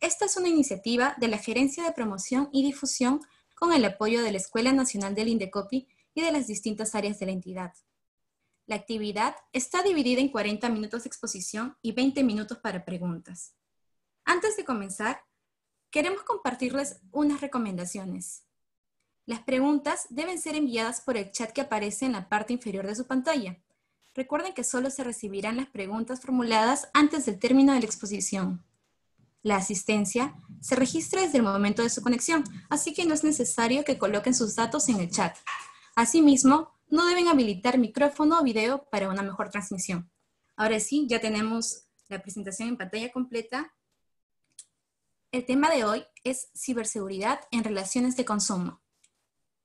Esta es una iniciativa de la Gerencia de Promoción y Difusión con el apoyo de la Escuela Nacional del Indecopi y de las distintas áreas de la entidad. La actividad está dividida en 40 minutos de exposición y 20 minutos para preguntas. Antes de comenzar, queremos compartirles unas recomendaciones. Las preguntas deben ser enviadas por el chat que aparece en la parte inferior de su pantalla. Recuerden que solo se recibirán las preguntas formuladas antes del término de la exposición. La asistencia se registra desde el momento de su conexión, así que no es necesario que coloquen sus datos en el chat. Asimismo, no deben habilitar micrófono o video para una mejor transmisión. Ahora sí, ya tenemos la presentación en pantalla completa. El tema de hoy es ciberseguridad en relaciones de consumo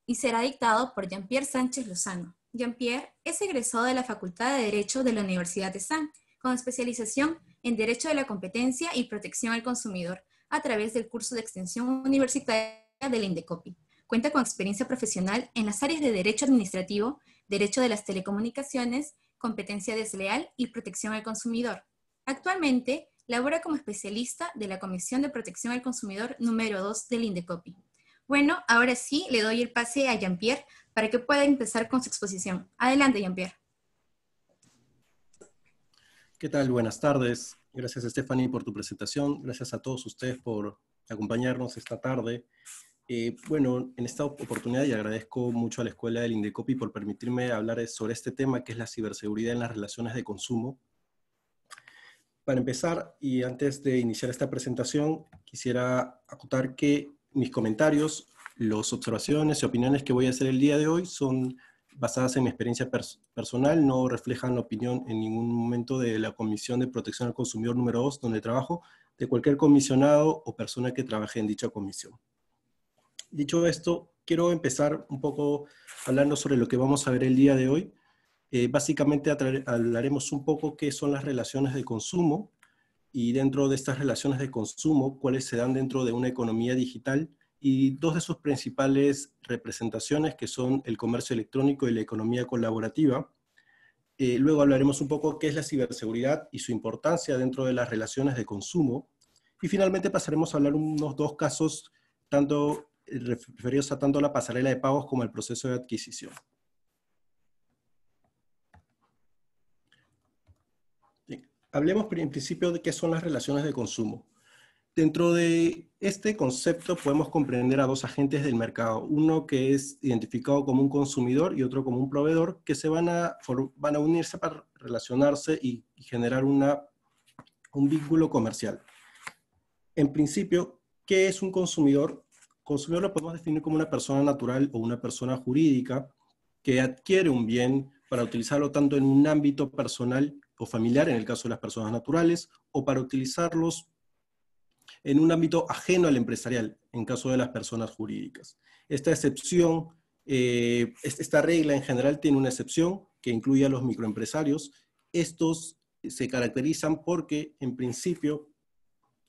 y será dictado por Jean-Pierre Sánchez Lozano. Jean-Pierre es egresado de la Facultad de Derecho de la Universidad de San, con especialización en Derecho de la Competencia y Protección al Consumidor a través del curso de extensión universitaria del INDECOPI. Cuenta con experiencia profesional en las áreas de Derecho Administrativo, Derecho de las Telecomunicaciones, Competencia Desleal y Protección al Consumidor. Actualmente, labora como especialista de la Comisión de Protección al Consumidor número 2 del INDECOPI. Bueno, ahora sí, le doy el pase a Jean-Pierre para que pueda empezar con su exposición. Adelante, Jean-Pierre. ¿Qué tal? Buenas tardes. Gracias, Stephanie, por tu presentación. Gracias a todos ustedes por acompañarnos esta tarde. Eh, bueno, en esta oportunidad y agradezco mucho a la Escuela del Indecopi por permitirme hablar sobre este tema que es la ciberseguridad en las relaciones de consumo. Para empezar, y antes de iniciar esta presentación, quisiera acotar que mis comentarios, las observaciones y opiniones que voy a hacer el día de hoy son basadas en mi experiencia personal, no reflejan la opinión en ningún momento de la Comisión de Protección al Consumidor número 2, donde trabajo, de cualquier comisionado o persona que trabaje en dicha comisión. Dicho esto, quiero empezar un poco hablando sobre lo que vamos a ver el día de hoy. Eh, básicamente hablaremos un poco qué son las relaciones de consumo y dentro de estas relaciones de consumo, cuáles se dan dentro de una economía digital, y dos de sus principales representaciones, que son el comercio electrónico y la economía colaborativa. Eh, luego hablaremos un poco qué es la ciberseguridad y su importancia dentro de las relaciones de consumo. Y finalmente pasaremos a hablar unos dos casos, tanto eh, referidos a tanto la pasarela de pagos como el proceso de adquisición. Hablemos en principio de qué son las relaciones de consumo. Dentro de este concepto podemos comprender a dos agentes del mercado, uno que es identificado como un consumidor y otro como un proveedor, que se van a, van a unirse para relacionarse y, generar una, un vínculo comercial. En principio, ¿qué es un consumidor? Consumidor lo podemos definir como una persona natural o una persona jurídica que adquiere un bien para utilizarlo tanto en un ámbito personal o familiar, en el caso de las personas naturales, o para utilizarlos en un ámbito ajeno al empresarial, en caso de las personas jurídicas. Esta excepción, eh, esta regla en general tiene una excepción que incluye a los microempresarios. Estos se caracterizan porque, en principio,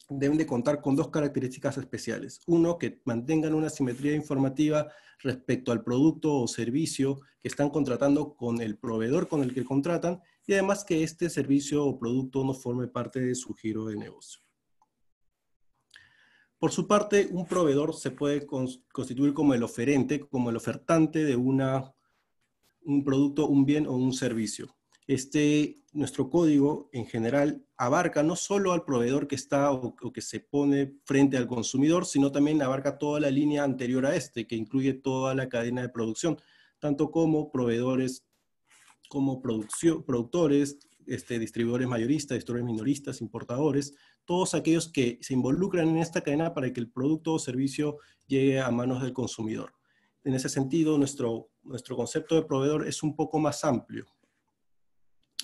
deben de contar con dos características especiales. Uno, que mantengan una simetría informativa respecto al producto o servicio que están contratando con el proveedor con el que contratan y además que este servicio o producto no forme parte de su giro de negocio. Por su parte, un proveedor se puede constituir como el oferente, como el ofertante de una, un producto, un bien o un servicio. Este, nuestro código en general abarca no solo al proveedor que está o, que se pone frente al consumidor, sino también abarca toda la línea anterior a este, que incluye toda la cadena de producción, tanto como proveedores, como productores, este, distribuidores mayoristas, distribuidores minoristas, importadores, todos aquellos que se involucran en esta cadena para que el producto o servicio llegue a manos del consumidor. En ese sentido, nuestro, nuestro concepto de proveedor es un poco más amplio.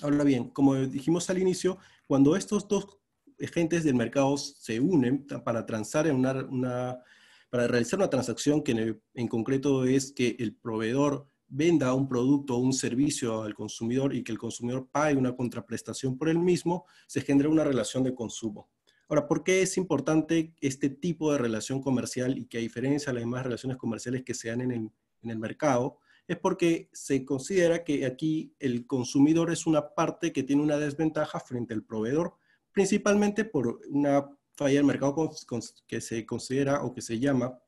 Ahora bien, como dijimos al inicio, cuando estos dos agentes del mercado se unen para transar para realizar una transacción que en, en concreto es que el proveedor venda un producto o un servicio al consumidor y que el consumidor pague una contraprestación por el mismo, se genera una relación de consumo. Ahora, ¿por qué es importante este tipo de relación comercial y que a diferencia de las demás relaciones comerciales que se dan en el, mercado? Es porque se considera que aquí el consumidor es una parte que tiene una desventaja frente al proveedor, principalmente por una falla del mercado que se considera o que se llama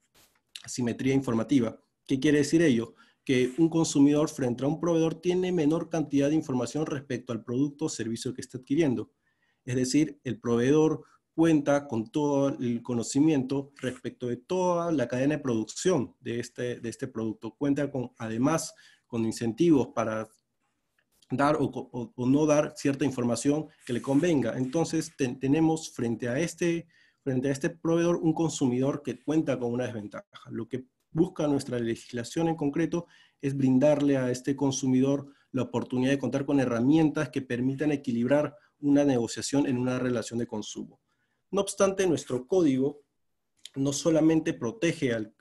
asimetría informativa. ¿Qué quiere decir ello? Que un consumidor frente a un proveedor tiene menor cantidad de información respecto al producto o servicio que está adquiriendo. Es decir, el proveedor cuenta con todo el conocimiento respecto de toda la cadena de producción de este, de este producto. Cuenta con, además con incentivos para dar o, no dar cierta información que le convenga. Entonces tenemos frente a, este, frente a este proveedor un consumidor que cuenta con una desventaja. Lo que busca nuestra legislación en concreto es brindarle a este consumidor la oportunidad de contar con herramientas que permitan equilibrar una negociación en una relación de consumo. No obstante, nuestro código no solamente protege al,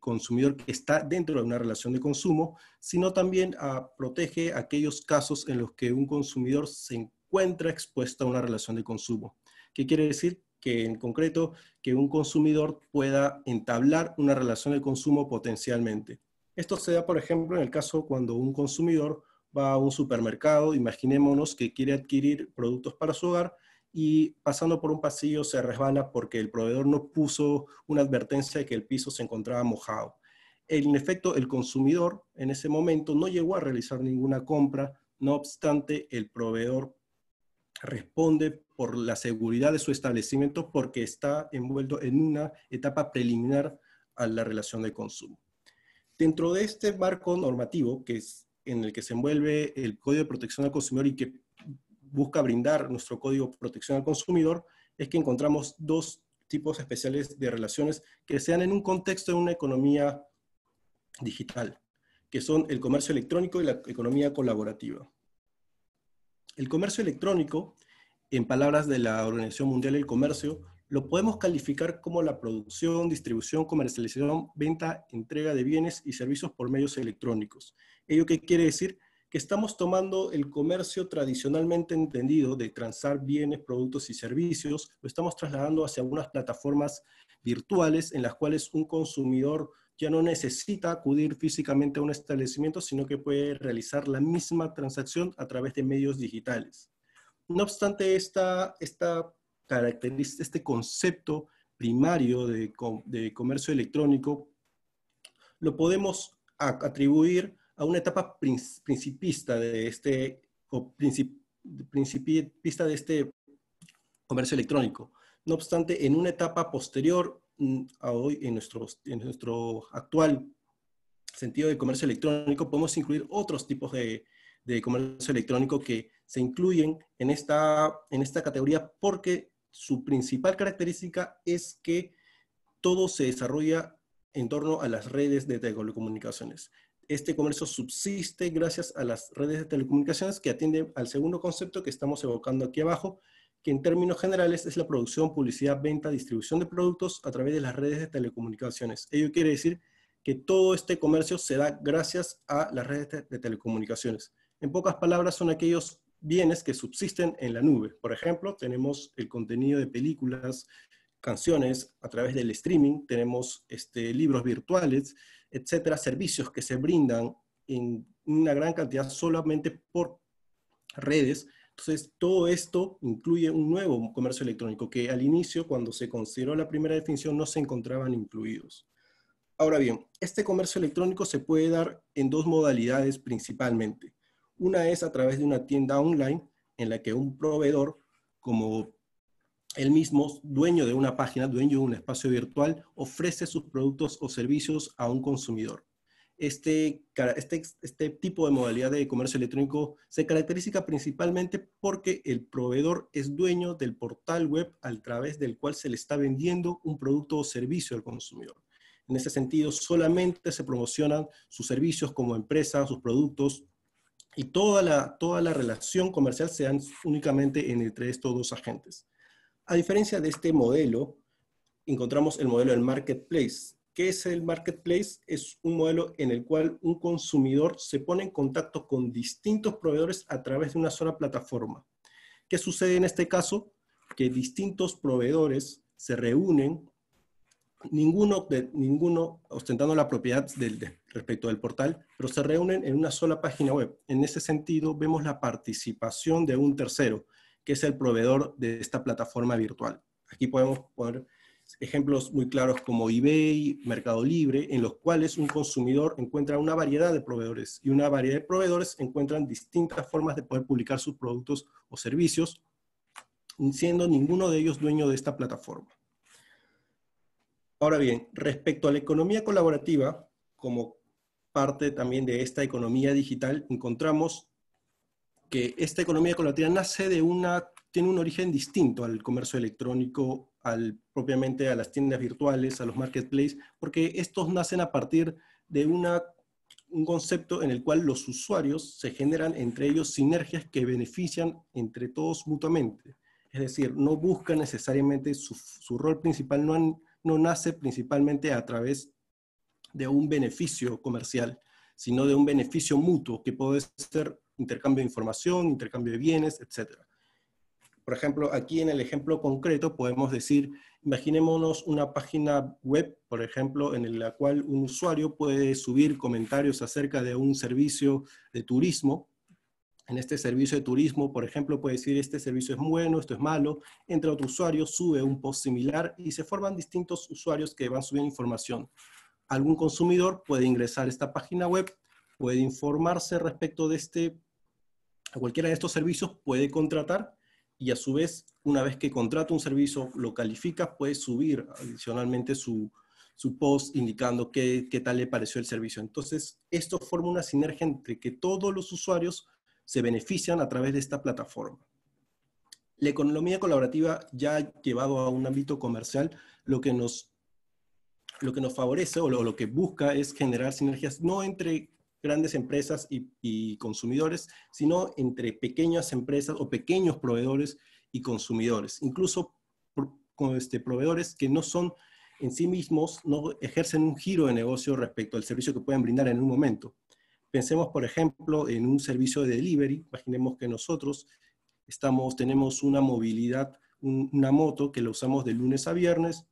consumidor que está dentro de una relación de consumo, sino también ah, protege aquellos casos en los que un consumidor se encuentra expuesto a una relación de consumo. ¿Qué quiere decir? Que en concreto, que un consumidor pueda entablar una relación de consumo potencialmente. Esto se da, por ejemplo, en el caso cuando un consumidor va a un supermercado, imaginémonos que quiere adquirir productos para su hogar y pasando por un pasillo se resbala porque el proveedor no puso una advertencia de que el piso se encontraba mojado. En efecto, el consumidor en ese momento no llegó a realizar ninguna compra, no obstante, el proveedor responde por la seguridad de su establecimiento porque está envuelto en una etapa preliminar a la relación de consumo. Dentro de este marco normativo, que es en el que se envuelve el Código de Protección al Consumidor y que busca brindar nuestro código de protección al consumidor es que encontramos dos tipos especiales de relaciones que se en un contexto de una economía digital, que son el comercio electrónico y la economía colaborativa. El comercio electrónico, en palabras de la Organización Mundial del Comercio, lo podemos calificar como la producción, distribución, comercialización, venta, entrega de bienes y servicios por medios electrónicos. ¿Ello qué quiere decir? que estamos tomando el comercio tradicionalmente entendido de transar bienes, productos y servicios, lo estamos trasladando hacia unas plataformas virtuales en las cuales un consumidor ya no necesita acudir físicamente a un establecimiento, sino que puede realizar la misma transacción a través de medios digitales. No obstante, esta, esta este concepto primario de, de comercio electrónico lo podemos atribuir a una etapa principista de este, de este comercio electrónico. No obstante, en una etapa posterior mm, a hoy, en nuestro, en nuestro actual sentido de comercio electrónico, podemos incluir otros tipos de, de comercio electrónico que se incluyen en esta, en esta categoría porque su principal característica es que todo se desarrolla en torno a las redes de telecomunicaciones. Este comercio subsiste gracias a las redes de telecomunicaciones que atienden al segundo concepto que estamos evocando aquí abajo, que en términos generales es la producción, publicidad, venta, distribución de productos a través de las redes de telecomunicaciones. Ello quiere decir que todo este comercio se da gracias a las redes de telecomunicaciones. En pocas palabras, son aquellos bienes que subsisten en la nube. Por ejemplo, tenemos el contenido de películas, canciones a través del streaming, tenemos este, libros virtuales, etcétera, servicios que se brindan en una gran cantidad solamente por redes. Entonces, todo esto incluye un nuevo comercio electrónico que al inicio, cuando se consideró la primera definición, no se encontraban incluidos. Ahora bien, este comercio electrónico se puede dar en dos modalidades principalmente. Una es a través de una tienda online en la que un proveedor, como el mismo dueño de una página, dueño de un espacio virtual, ofrece sus productos o servicios a un consumidor. Este, este, este tipo de modalidad de comercio electrónico se caracteriza principalmente porque el proveedor es dueño del portal web a través del cual se le está vendiendo un producto o servicio al consumidor. En ese sentido, solamente se promocionan sus servicios como empresa, sus productos, y toda la, toda la relación comercial se da únicamente entre estos dos agentes. A diferencia de este modelo, encontramos el modelo del marketplace. ¿Qué es el marketplace? Es un modelo en el cual un consumidor se pone en contacto con distintos proveedores a través de una sola plataforma. ¿Qué sucede en este caso? Que distintos proveedores se reúnen, ninguno, ostentando la propiedad del, respecto del portal, pero se reúnen en una sola página web. En ese sentido, vemos la participación de un tercero que es el proveedor de esta plataforma virtual. Aquí podemos poner ejemplos muy claros como eBay, Mercado Libre, en los cuales un consumidor encuentra una variedad de proveedores y una variedad de proveedores encuentran distintas formas de poder publicar sus productos o servicios, siendo ninguno de ellos dueño de esta plataforma. Ahora bien, respecto a la economía colaborativa, como parte también de esta economía digital, encontramos que esta economía colaborativa nace de una, tiene un origen distinto al comercio electrónico, al, propiamente a las tiendas virtuales, a los marketplaces, porque estos nacen a partir de una, un concepto en el cual los usuarios se generan entre ellos sinergias que benefician entre todos mutuamente. Es decir, no busca necesariamente su, rol principal, no, no nace principalmente a través de un beneficio comercial, sino de un beneficio mutuo que puede ser intercambio de información, intercambio de bienes, etc. Por ejemplo, aquí en el ejemplo concreto podemos decir, imaginémonos una página web, por ejemplo, en la cual un usuario puede subir comentarios acerca de un servicio de turismo. En este servicio de turismo, por ejemplo, puede decir, este servicio es bueno, esto es malo. Entre otros usuarios sube un post similar y se forman distintos usuarios que van subiendo información. Algún consumidor puede ingresar a esta página web, puede informarse respecto de este a cualquiera de estos servicios puede contratar y a su vez, una vez que contrata un servicio, lo califica, puede subir adicionalmente su, post indicando qué, tal le pareció el servicio. Entonces, esto forma una sinergia entre que todos los usuarios se benefician a través de esta plataforma. La economía colaborativa ya ha llevado a un ámbito comercial, lo que nos, lo que nos favorece o lo, lo que busca es generar sinergias no entre grandes empresas y, consumidores, sino entre pequeñas empresas o pequeños proveedores y consumidores, incluso este, proveedores que no son en sí mismos, no ejercen un giro de negocio respecto al servicio que pueden brindar en un momento. Pensemos, por ejemplo, en un servicio de delivery. Imaginemos que nosotros estamos, tenemos una movilidad, una moto que la usamos de lunes a viernes,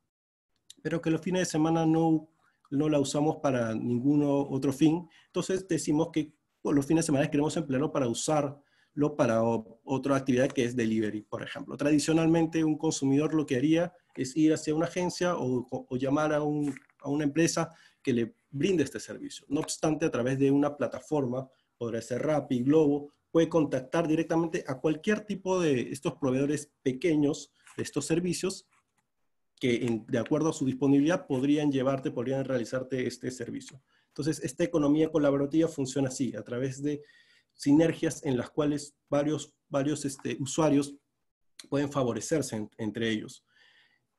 pero que los fines de semana no no la usamos para ningún otro fin. Entonces decimos que por los fines de semana queremos emplearlo para usarlo para otra actividad que es delivery, por ejemplo. Tradicionalmente un consumidor lo que haría es ir hacia una agencia o, llamar a, una empresa que le brinde este servicio. No obstante, a través de una plataforma, podría ser Rappi, Globo, puede contactar directamente a cualquier tipo de estos proveedores pequeños de estos servicios que de acuerdo a su disponibilidad podrían llevarte, podrían realizarte este servicio. Entonces, esta economía colaborativa funciona así, a través de sinergias en las cuales varios, varios este, usuarios pueden favorecerse entre ellos.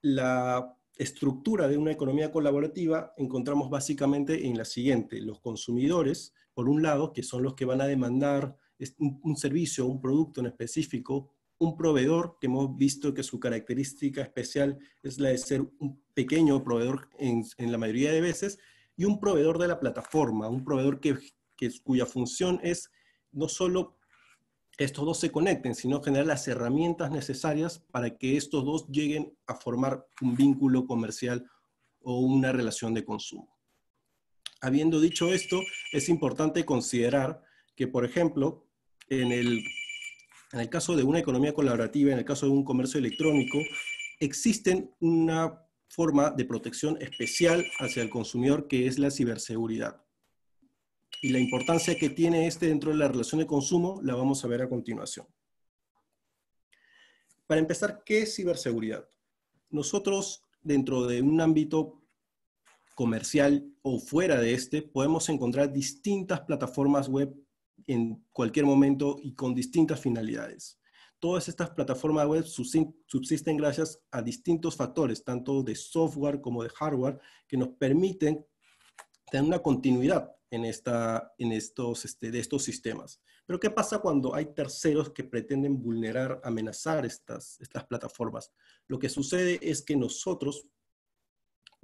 La estructura de una economía colaborativa encontramos básicamente en la siguiente, los consumidores, por un lado, que son los que van a demandar un servicio, un producto en específico un proveedor que hemos visto que su característica especial es la de ser un pequeño proveedor en, la mayoría de veces, y un proveedor de la plataforma, un proveedor que, que, cuya función es no solo estos dos se conecten, sino generar las herramientas necesarias para que estos dos lleguen a formar un vínculo comercial o una relación de consumo. Habiendo dicho esto, es importante considerar que, por ejemplo, en el en el caso de una economía colaborativa, en el caso de un comercio electrónico, existen una forma de protección especial hacia el consumidor que es la ciberseguridad. Y la importancia que tiene este dentro de la relación de consumo la vamos a ver a continuación. Para empezar, ¿qué es ciberseguridad? Nosotros, dentro de un ámbito comercial o fuera de este, podemos encontrar distintas plataformas web en cualquier momento y con distintas finalidades. Todas estas plataformas web subsisten gracias a distintos factores, tanto de software como de hardware, que nos permiten tener una continuidad en, estos, este, de estos sistemas. Pero ¿qué pasa cuando hay terceros que pretenden vulnerar, amenazar estas plataformas? Lo que sucede es que nosotros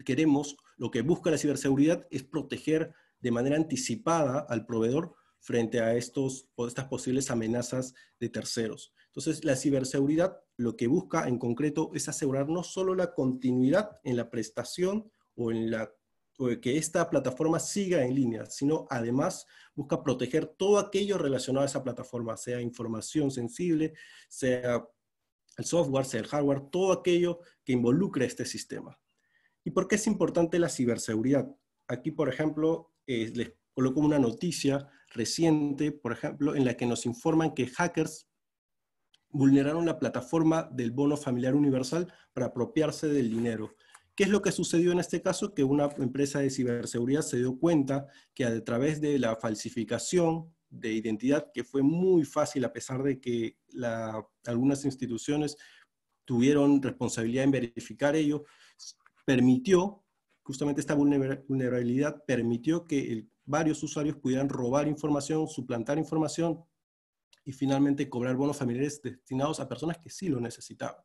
queremos, lo que busca la ciberseguridad es proteger de manera anticipada al proveedor frente a estos, estas posibles amenazas de terceros. Entonces, la ciberseguridad lo que busca en concreto es asegurar no solo la continuidad en la prestación o en la que esta plataforma siga en línea, sino además busca proteger todo aquello relacionado a esa plataforma, sea información sensible, sea el software, sea el hardware, todo aquello que involucre este sistema. ¿Y por qué es importante la ciberseguridad? Aquí, por ejemplo, eh, les coloco una noticia reciente, por ejemplo, en la que nos informan que hackers vulneraron la plataforma del bono familiar universal para apropiarse del dinero. ¿Qué es lo que sucedió en este caso? Que una empresa de ciberseguridad se dio cuenta que a través de la falsificación de identidad, que fue muy fácil a pesar de que algunas instituciones tuvieron responsabilidad en verificar ello, permitió, justamente esta vulnerabilidad permitió que el varios usuarios pudieran robar información, suplantar información y finalmente cobrar bonos familiares destinados a personas que sí lo necesitaban.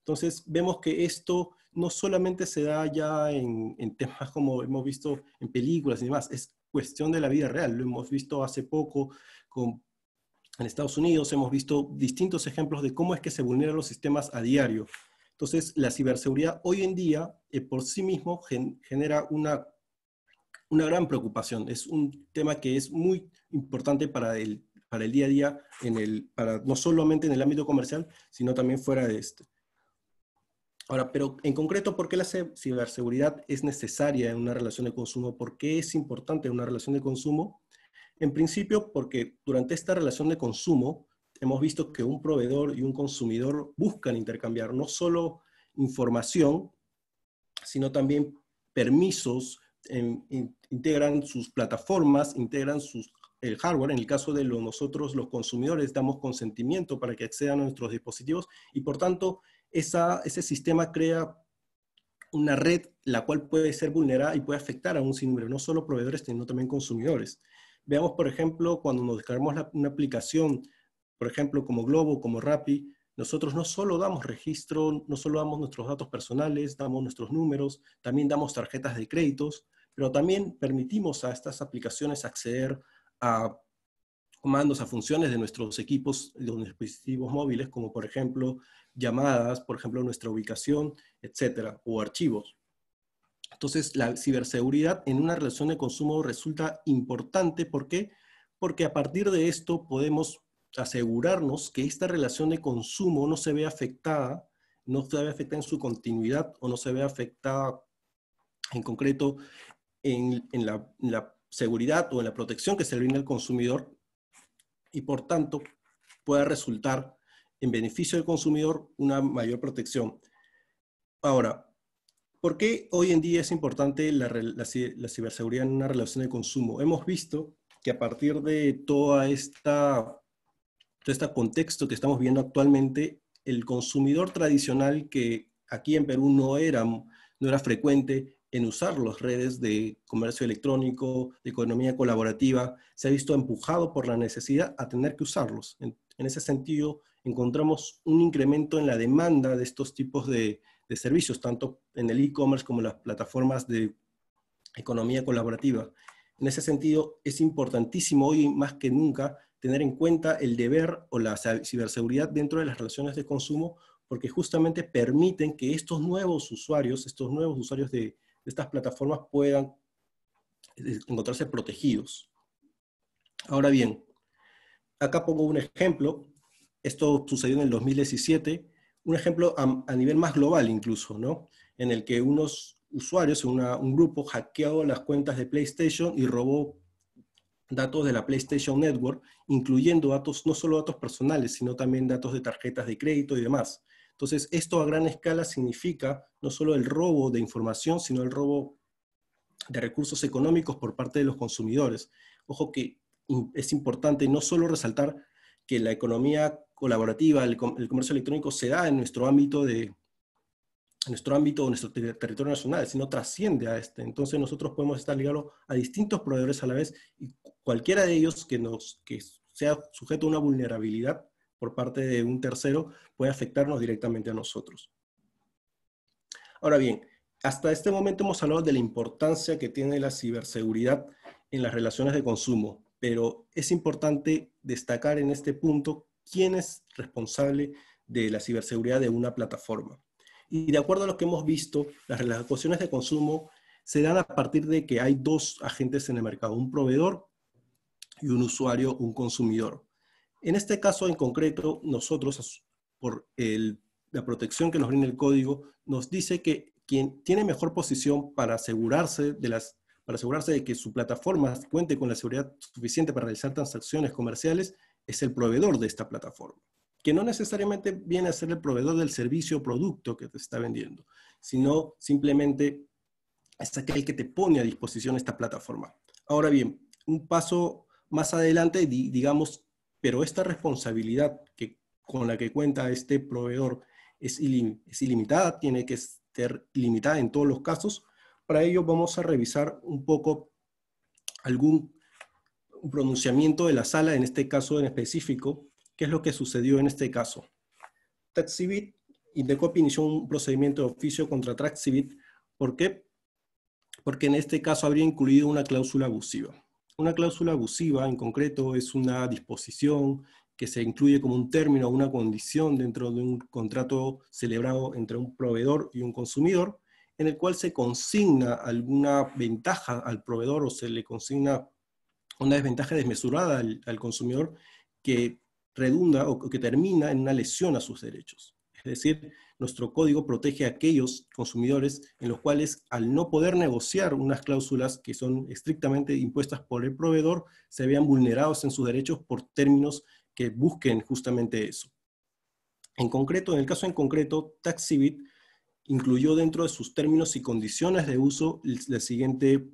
Entonces, vemos que esto no solamente se da ya en, temas como hemos visto en películas y demás, es cuestión de la vida real. Lo hemos visto hace poco en Estados Unidos, hemos visto distintos ejemplos de cómo es que se vulneran los sistemas a diario. Entonces, la ciberseguridad hoy en día eh, por sí mismo genera una una gran preocupación. Es un tema que es muy importante para el, para el día a día, en el, para, no solamente en el ámbito comercial, sino también fuera de este. Ahora, pero en concreto, ¿por qué la ciberseguridad es necesaria en una relación de consumo? ¿Por qué es importante en una relación de consumo? En principio, porque durante esta relación de consumo hemos visto que un proveedor y un consumidor buscan intercambiar no solo información, sino también permisos, integran sus plataformas, integran el hardware. En el caso de nosotros, los consumidores, damos consentimiento para que accedan a nuestros dispositivos y por tanto ese sistema crea una red la cual puede ser vulnerada y puede afectar a un sinnúmero, no solo proveedores, sino también consumidores. Veamos, por ejemplo, cuando nos descargamos una aplicación, por ejemplo, como Globo, como Rappi, nosotros no solo damos registro, no solo damos nuestros datos personales, damos nuestros números, también damos tarjetas de créditos, pero también permitimos a estas aplicaciones acceder a comandos, a funciones de nuestros equipos, de los dispositivos móviles, como por ejemplo llamadas, por ejemplo nuestra ubicación, etcétera, o archivos. Entonces, la ciberseguridad en una relación de consumo resulta importante. ¿Por qué? Porque a partir de esto podemos asegurarnos que esta relación de consumo no se ve afectada, no se ve afectada en su continuidad o no se ve afectada en concreto en, en, la, seguridad o en la protección que se brinda al consumidor y por tanto pueda resultar en beneficio del consumidor una mayor protección. Ahora, ¿por qué hoy en día es importante la, la ciberseguridad en una relación de consumo? Hemos visto que a partir de toda esta este contexto que estamos viendo actualmente, el consumidor tradicional que aquí en Perú no era, no era frecuente en usar las redes de comercio electrónico, de economía colaborativa, se ha visto empujado por la necesidad a tener que usarlos. En, ese sentido, encontramos un incremento en la demanda de estos tipos de, de servicios, tanto en el e-commerce como en las plataformas de economía colaborativa. En ese sentido, es importantísimo hoy más que nunca tener en cuenta el deber o la ciberseguridad dentro de las relaciones de consumo, porque justamente permiten que estos nuevos usuarios, estos nuevos usuarios de, estas plataformas puedan eh, encontrarse protegidos. Ahora bien, acá pongo un ejemplo, esto sucedió en el 2017, un ejemplo a, nivel más global incluso, ¿no? En el que unos usuarios, un grupo, hackeado las cuentas de PlayStation y robó datos de la PlayStation Network, incluyendo datos, no solo datos personales, sino también datos de tarjetas de crédito y demás. Entonces, esto a gran escala significa no solo el robo de información, sino el robo de recursos económicos por parte de los consumidores. Ojo que es importante no solo resaltar que la economía colaborativa, el comercio electrónico se da en nuestro ámbito de, nuestro ámbito o nuestro territorio nacional, sino trasciende a este. Entonces nosotros podemos estar ligados a distintos proveedores a la vez y cualquiera de ellos que, nos, que sea sujeto a una vulnerabilidad por parte de un tercero puede afectarnos directamente a nosotros. Ahora bien, hasta este momento hemos hablado de la importancia que tiene la ciberseguridad en las relaciones de consumo, pero es importante destacar en este punto quién es responsable de la ciberseguridad de una plataforma. Y de acuerdo a lo que hemos visto, las relaciones de consumo se dan a partir de que hay dos agentes en el mercado, un proveedor y un usuario, un consumidor. En este caso en concreto, nosotros, por la protección que nos brinda el código, nos dice que quien tiene mejor posición para asegurarse de que su plataforma cuente con la seguridad suficiente para realizar transacciones comerciales, es el proveedor de esta plataforma que no necesariamente viene a ser el proveedor del servicio o producto que te está vendiendo, sino simplemente es aquel que te pone a disposición esta plataforma. Ahora bien, un paso más adelante, digamos, pero esta responsabilidad que, con la que cuenta este proveedor es, es ilimitada, tiene que ser ilimitada en todos los casos. Para ello vamos a revisar un poco algún pronunciamiento de la sala, en este caso en específico, ¿Qué es lo que sucedió en este caso? Taxibit Indecopi inició un procedimiento de oficio contra TaxiBit. ¿Por qué? Porque en este caso habría incluido una cláusula abusiva. Una cláusula abusiva, en concreto, es una disposición que se incluye como un término o una condición dentro de un contrato celebrado entre un proveedor y un consumidor, en el cual se consigna alguna ventaja al proveedor o se le consigna una desventaja desmesurada al consumidor que redunda o que termina en una lesión a sus derechos. Es decir, nuestro código protege a aquellos consumidores en los cuales al no poder negociar unas cláusulas que son estrictamente impuestas por el proveedor, se vean vulnerados en sus derechos por términos que busquen justamente eso. En concreto, en el caso en concreto, Taxibit incluyó dentro de sus términos y condiciones de uso la siguiente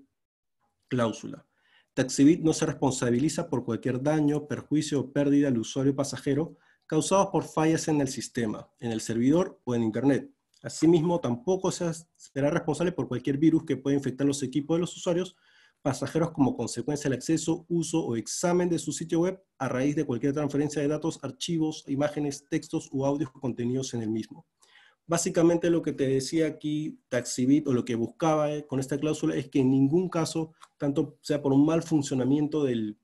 cláusula. Taxibit no se responsabiliza por cualquier daño, perjuicio o pérdida al usuario pasajero causados por fallas en el sistema, en el servidor o en Internet. Asimismo, tampoco se será responsable por cualquier virus que pueda infectar los equipos de los usuarios pasajeros como consecuencia del acceso, uso o examen de su sitio web a raíz de cualquier transferencia de datos, archivos, imágenes, textos u audios contenidos en el mismo. Básicamente lo que te decía aquí Taxibit o lo que buscaba eh, con esta cláusula es que en ningún caso, tanto sea por un mal funcionamiento del,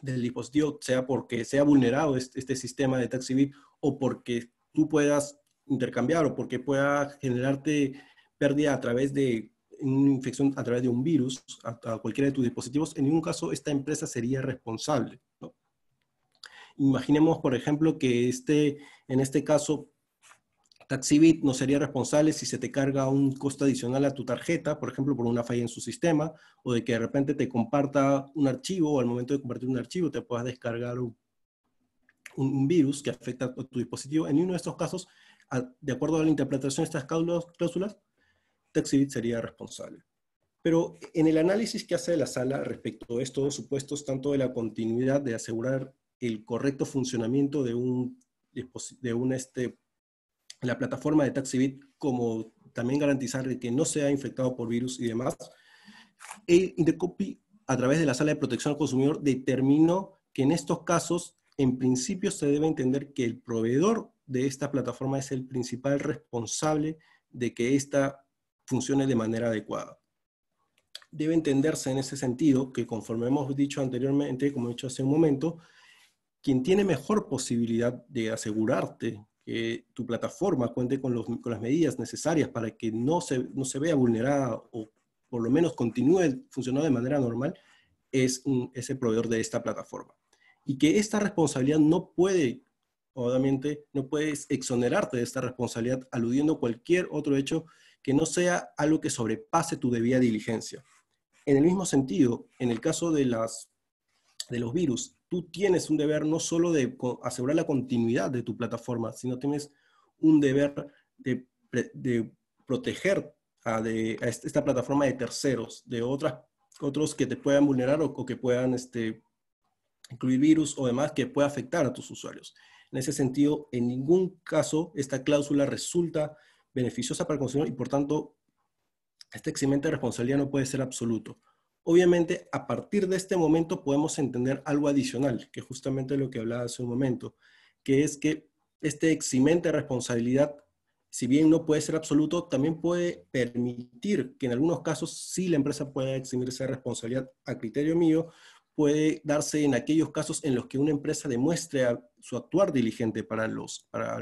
del dispositivo, sea porque sea vulnerado este, este, sistema de Taxibit o porque tú puedas intercambiar o porque pueda generarte pérdida a través de una infección a través de un virus a, cualquiera de tus dispositivos, en ningún caso esta empresa sería responsable. Imaginemos, por ejemplo, que este, en este caso TaxiBit no sería responsable si se te carga un costo adicional a tu tarjeta, por ejemplo, por una falla en su sistema, o de que de repente te comparta un archivo, o al momento de compartir un archivo te puedas descargar un, virus que afecta a tu dispositivo. En uno de estos casos, de acuerdo a la interpretación de estas cláusulas, TaxiBit sería responsable. Pero en el análisis que hace la sala respecto a estos supuestos, tanto de la continuidad de asegurar el correcto funcionamiento de un, de un este, la plataforma de TaxiBit, como también garantizarle que no sea infectado por virus y demás. E Intercopy, a través de la sala de protección al consumidor, determinó que en estos casos, en principio, se debe entender que el proveedor de esta plataforma es el principal responsable de que ésta funcione de manera adecuada. Debe entenderse en ese sentido que, conforme hemos dicho anteriormente, como he dicho hace un momento, quien tiene mejor posibilidad de asegurarte que tu plataforma cuente con, las medidas necesarias para que no se, no se, vea vulnerada o por lo menos continúe funcionando de manera normal, es, ese es el proveedor de esta plataforma. Y que esta responsabilidad no puede, obviamente, no puedes exonerarte de esta responsabilidad aludiendo cualquier otro hecho que no sea algo que sobrepase tu debida diligencia. En el mismo sentido, en el caso de las de los virus, tú tienes un deber no solo de asegurar la continuidad de tu plataforma, sino tienes un deber de, proteger a, esta plataforma de terceros, de otras, otros que te puedan vulnerar o, que puedan este, incluir virus o demás que pueda afectar a tus usuarios. En ese sentido, en ningún caso esta cláusula resulta beneficiosa para el consumidor y por tanto, este eximente de responsabilidad no puede ser absoluto. Obviamente, a partir de este momento podemos entender algo adicional, que justamente lo que hablaba hace un momento, que es que este eximente responsabilidad, si bien no puede ser absoluto, también puede permitir que en algunos casos sí la empresa pueda eximirse de responsabilidad a criterio mío, puede darse en aquellos casos en los que una empresa demuestre su actuar diligente para los, para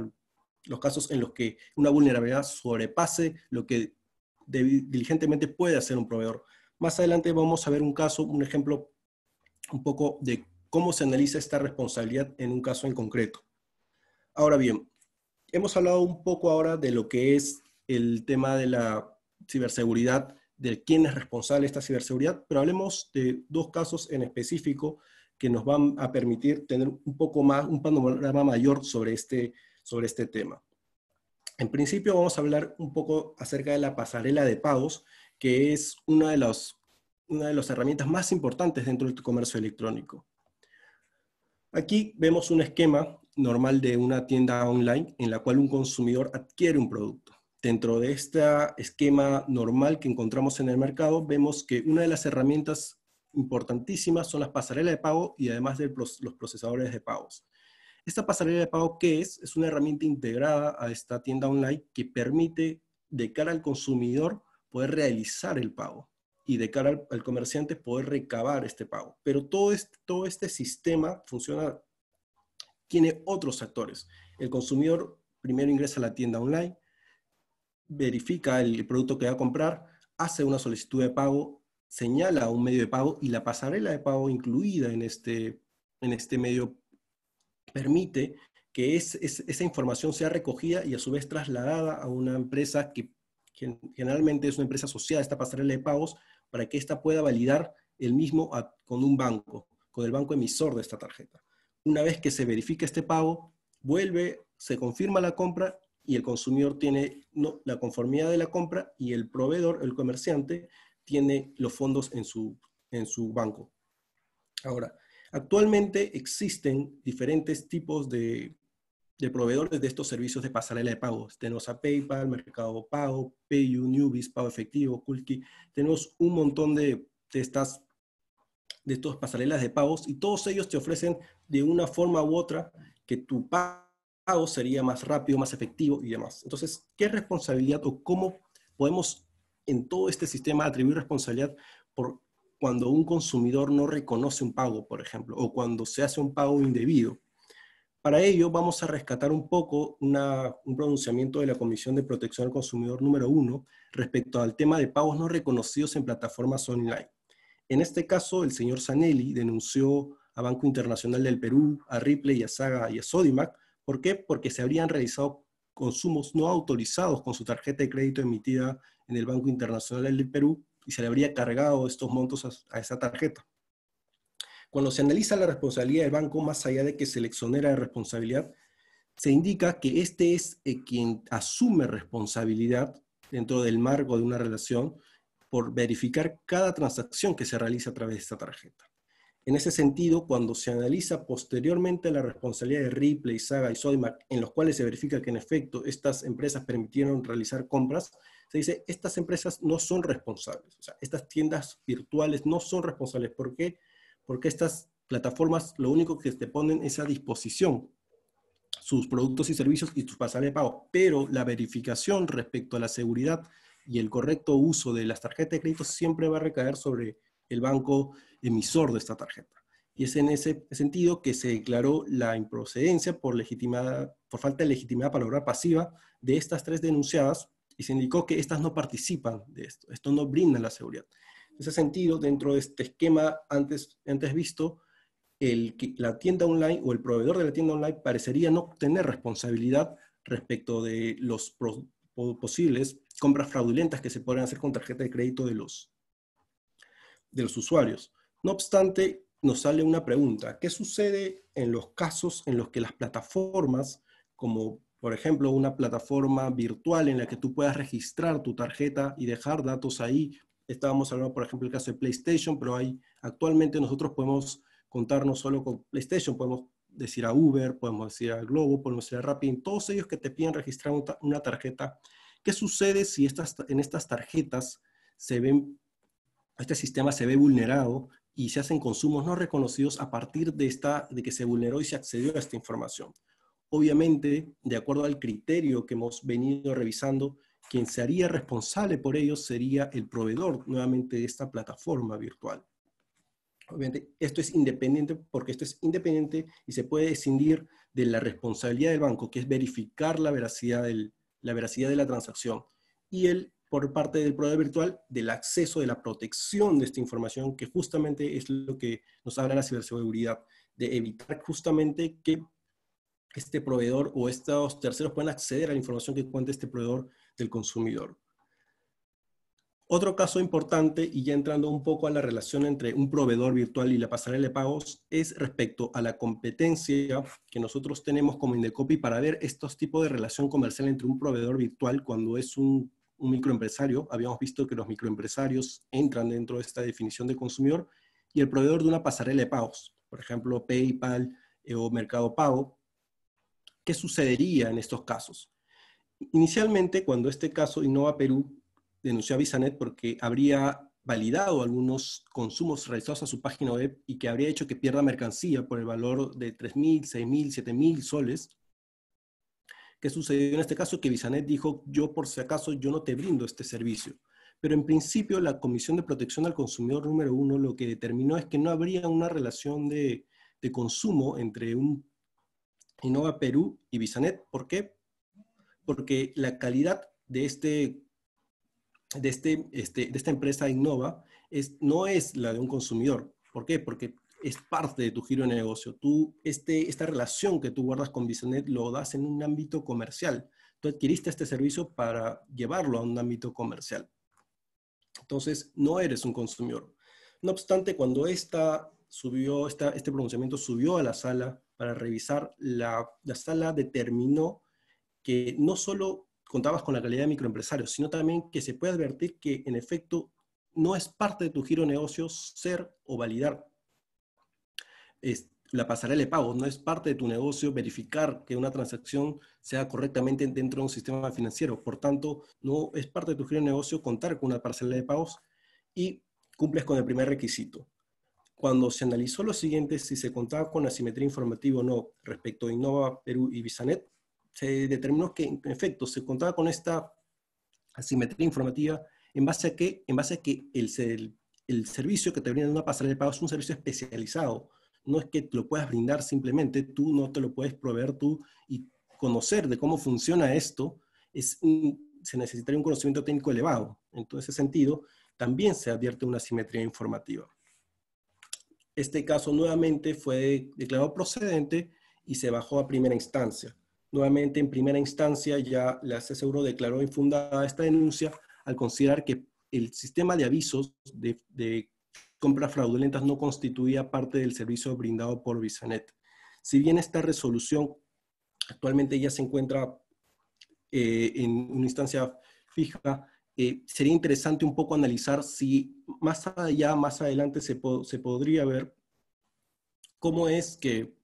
los casos en los que una vulnerabilidad sobrepase lo que diligentemente puede hacer un proveedor. Más adelante vamos a ver un caso, un ejemplo un poco de cómo se analiza esta responsabilidad en un caso en concreto. Ahora bien, hemos hablado un poco ahora de lo que es el tema de la ciberseguridad, de quién es responsable de esta ciberseguridad, pero hablemos de dos casos en específico que nos van a permitir tener un poco más, un panorama mayor sobre este, sobre este tema. En principio vamos a hablar un poco acerca de la pasarela de pagos, que es una de, las, una de las herramientas más importantes dentro del comercio electrónico. Aquí vemos un esquema normal de una tienda online en la cual un consumidor adquiere un producto. Dentro de este esquema normal que encontramos en el mercado, vemos que una de las herramientas importantísimas son las pasarelas de pago y además de los procesadores de pagos. Esta pasarela de pago, ¿qué es? Es una herramienta integrada a esta tienda online que permite de cara al consumidor poder realizar el pago y de cara al, comerciante poder recabar este pago. Pero todo este, todo este sistema funciona, tiene otros actores. El consumidor primero ingresa a la tienda online, verifica el producto que va a comprar, hace una solicitud de pago, señala un medio de pago y la pasarela de pago incluida en este, en este medio permite que esa información sea recogida y a su vez trasladada a una empresa que generalmente es una empresa asociada a esta pasarela de pagos, para que ésta pueda validar el mismo con un banco, con el banco emisor de esta tarjeta. Una vez que se verifica este pago, vuelve, se confirma la compra y el consumidor tiene la conformidad de la compra y el proveedor, el comerciante, tiene los fondos en su, en su banco. Ahora, actualmente existen diferentes tipos de de proveedores de estos servicios de pasarela de pagos. Tenemos a PayPal, Mercado Pago, PayU, Newbies, Pago Efectivo, Kulki. Tenemos un montón de, estas de estas pasarelas de pagos y todos ellos te ofrecen de una forma u otra que tu pago sería más rápido, más efectivo y demás. Entonces, ¿qué responsabilidad o cómo podemos en todo este sistema atribuir responsabilidad por cuando un consumidor no reconoce un pago, por ejemplo, o cuando se hace un pago indebido? Para ello vamos a rescatar un poco un pronunciamiento de la Comisión de Protección al Consumidor número uno respecto al tema de pagos no reconocidos en plataformas online. En este caso, el señor Zanelli denunció a Banco Internacional del Perú, a Ripley, a Saga y a Sodimac. ¿Por qué? Porque se habrían realizado consumos no autorizados con su tarjeta de crédito emitida en el Banco Internacional del Perú y se le habría cargado estos montos a esa tarjeta. Cuando se analiza la responsabilidad del banco, más allá de que se le de responsabilidad, se indica que este es eh, quien asume responsabilidad dentro del marco de una relación por verificar cada transacción que se realiza a través de esta tarjeta. En ese sentido, cuando se analiza posteriormente la responsabilidad de Ripley, Saga y Sodimac, en los cuales se verifica que en efecto estas empresas permitieron realizar compras, se dice, estas empresas no son responsables, o sea, estas tiendas virtuales no son responsables. ¿Por qué? porque estas plataformas lo único que te ponen es a disposición sus productos y servicios y sus pasajes de pago, pero la verificación respecto a la seguridad y el correcto uso de las tarjetas de crédito siempre va a recaer sobre el banco emisor de esta tarjeta. Y es en ese sentido que se declaró la improcedencia por, falta de legitimidad para pasiva de estas tres denunciadas y se indicó que estas no participan de esto, esto no brinda la seguridad. En ese sentido, dentro de este esquema antes, antes visto, el, la tienda online o el proveedor de la tienda online parecería no tener responsabilidad respecto de los posibles compras fraudulentas que se pueden hacer con tarjeta de crédito de los, de los usuarios. No obstante, nos sale una pregunta. ¿Qué sucede en los casos en los que las plataformas, como por ejemplo una plataforma virtual en la que tú puedas registrar tu tarjeta y dejar datos ahí Estábamos hablando, por ejemplo, el caso de PlayStation, pero hay, actualmente nosotros podemos contarnos solo con PlayStation, podemos decir a Uber, podemos decir a Globo, podemos decir a Rappi, todos ellos que te piden registrar una tarjeta. ¿Qué sucede si en estas tarjetas se ven, este sistema se ve vulnerado y se hacen consumos no reconocidos a partir de, esta, de que se vulneró y se accedió a esta información? Obviamente, de acuerdo al criterio que hemos venido revisando, quien se haría responsable por ello sería el proveedor nuevamente de esta plataforma virtual. Obviamente, esto es independiente porque esto es independiente y se puede escindir de la responsabilidad del banco, que es verificar la veracidad, la veracidad de la transacción. Y el, por parte del proveedor virtual, del acceso, de la protección de esta información, que justamente es lo que nos habla la ciberseguridad, de evitar justamente que este proveedor o estos terceros puedan acceder a la información que cuenta este proveedor del consumidor. Otro caso importante, y ya entrando un poco a la relación entre un proveedor virtual y la pasarela de pagos, es respecto a la competencia que nosotros tenemos como Indecopy para ver estos tipos de relación comercial entre un proveedor virtual cuando es un, microempresario. Habíamos visto que los microempresarios entran dentro de esta definición de consumidor y el proveedor de una pasarela de pagos, por ejemplo, PayPal eh, o Mercado Pago. ¿Qué sucedería en estos casos? Inicialmente, cuando este caso Innova Perú denunció a Visanet porque habría validado algunos consumos realizados a su página web y que habría hecho que pierda mercancía por el valor de 3.000, 6.000, 7.000 soles. ¿Qué sucedió en este caso? Que Visanet dijo, yo por si acaso, yo no te brindo este servicio. Pero en principio la Comisión de Protección al Consumidor número uno lo que determinó es que no habría una relación de, de consumo entre un Innova Perú y Visanet. ¿Por qué? porque la calidad de, este, de, este, este, de esta empresa Innova es, no es la de un consumidor. ¿Por qué? Porque es parte de tu giro de negocio. Tú, este, esta relación que tú guardas con visionet lo das en un ámbito comercial. Tú adquiriste este servicio para llevarlo a un ámbito comercial. Entonces, no eres un consumidor. No obstante, cuando esta subió, esta, este pronunciamiento subió a la sala para revisar, la, la sala determinó que no solo contabas con la calidad de microempresario, sino también que se puede advertir que en efecto no es parte de tu giro de negocios ser o validar la pasarela de pagos, no es parte de tu negocio verificar que una transacción sea correctamente dentro de un sistema financiero. Por tanto, no es parte de tu giro de negocio contar con una pasarela de pagos y cumples con el primer requisito. Cuando se analizó lo siguiente, si se contaba con asimetría informativa o no respecto a Innova Perú y VisaNet se determinó que en efecto se contaba con esta asimetría informativa en base a que, en base a que el, el, servicio que te brinda una pasarela de pago es un servicio especializado. No es que te lo puedas brindar simplemente, tú no te lo puedes proveer tú y conocer de cómo funciona esto, es se necesitaría un conocimiento técnico elevado. En todo ese sentido, también se advierte una asimetría informativa. Este caso nuevamente fue declarado procedente y se bajó a primera instancia. Nuevamente, en primera instancia, ya la CSEURO declaró infundada esta denuncia al considerar que el sistema de avisos de, compras fraudulentas no constituía parte del servicio brindado por Visanet. Si bien esta resolución actualmente ya se encuentra eh, en una instancia fija, eh, sería interesante un poco analizar si más allá, más adelante se, se podría ver cómo es que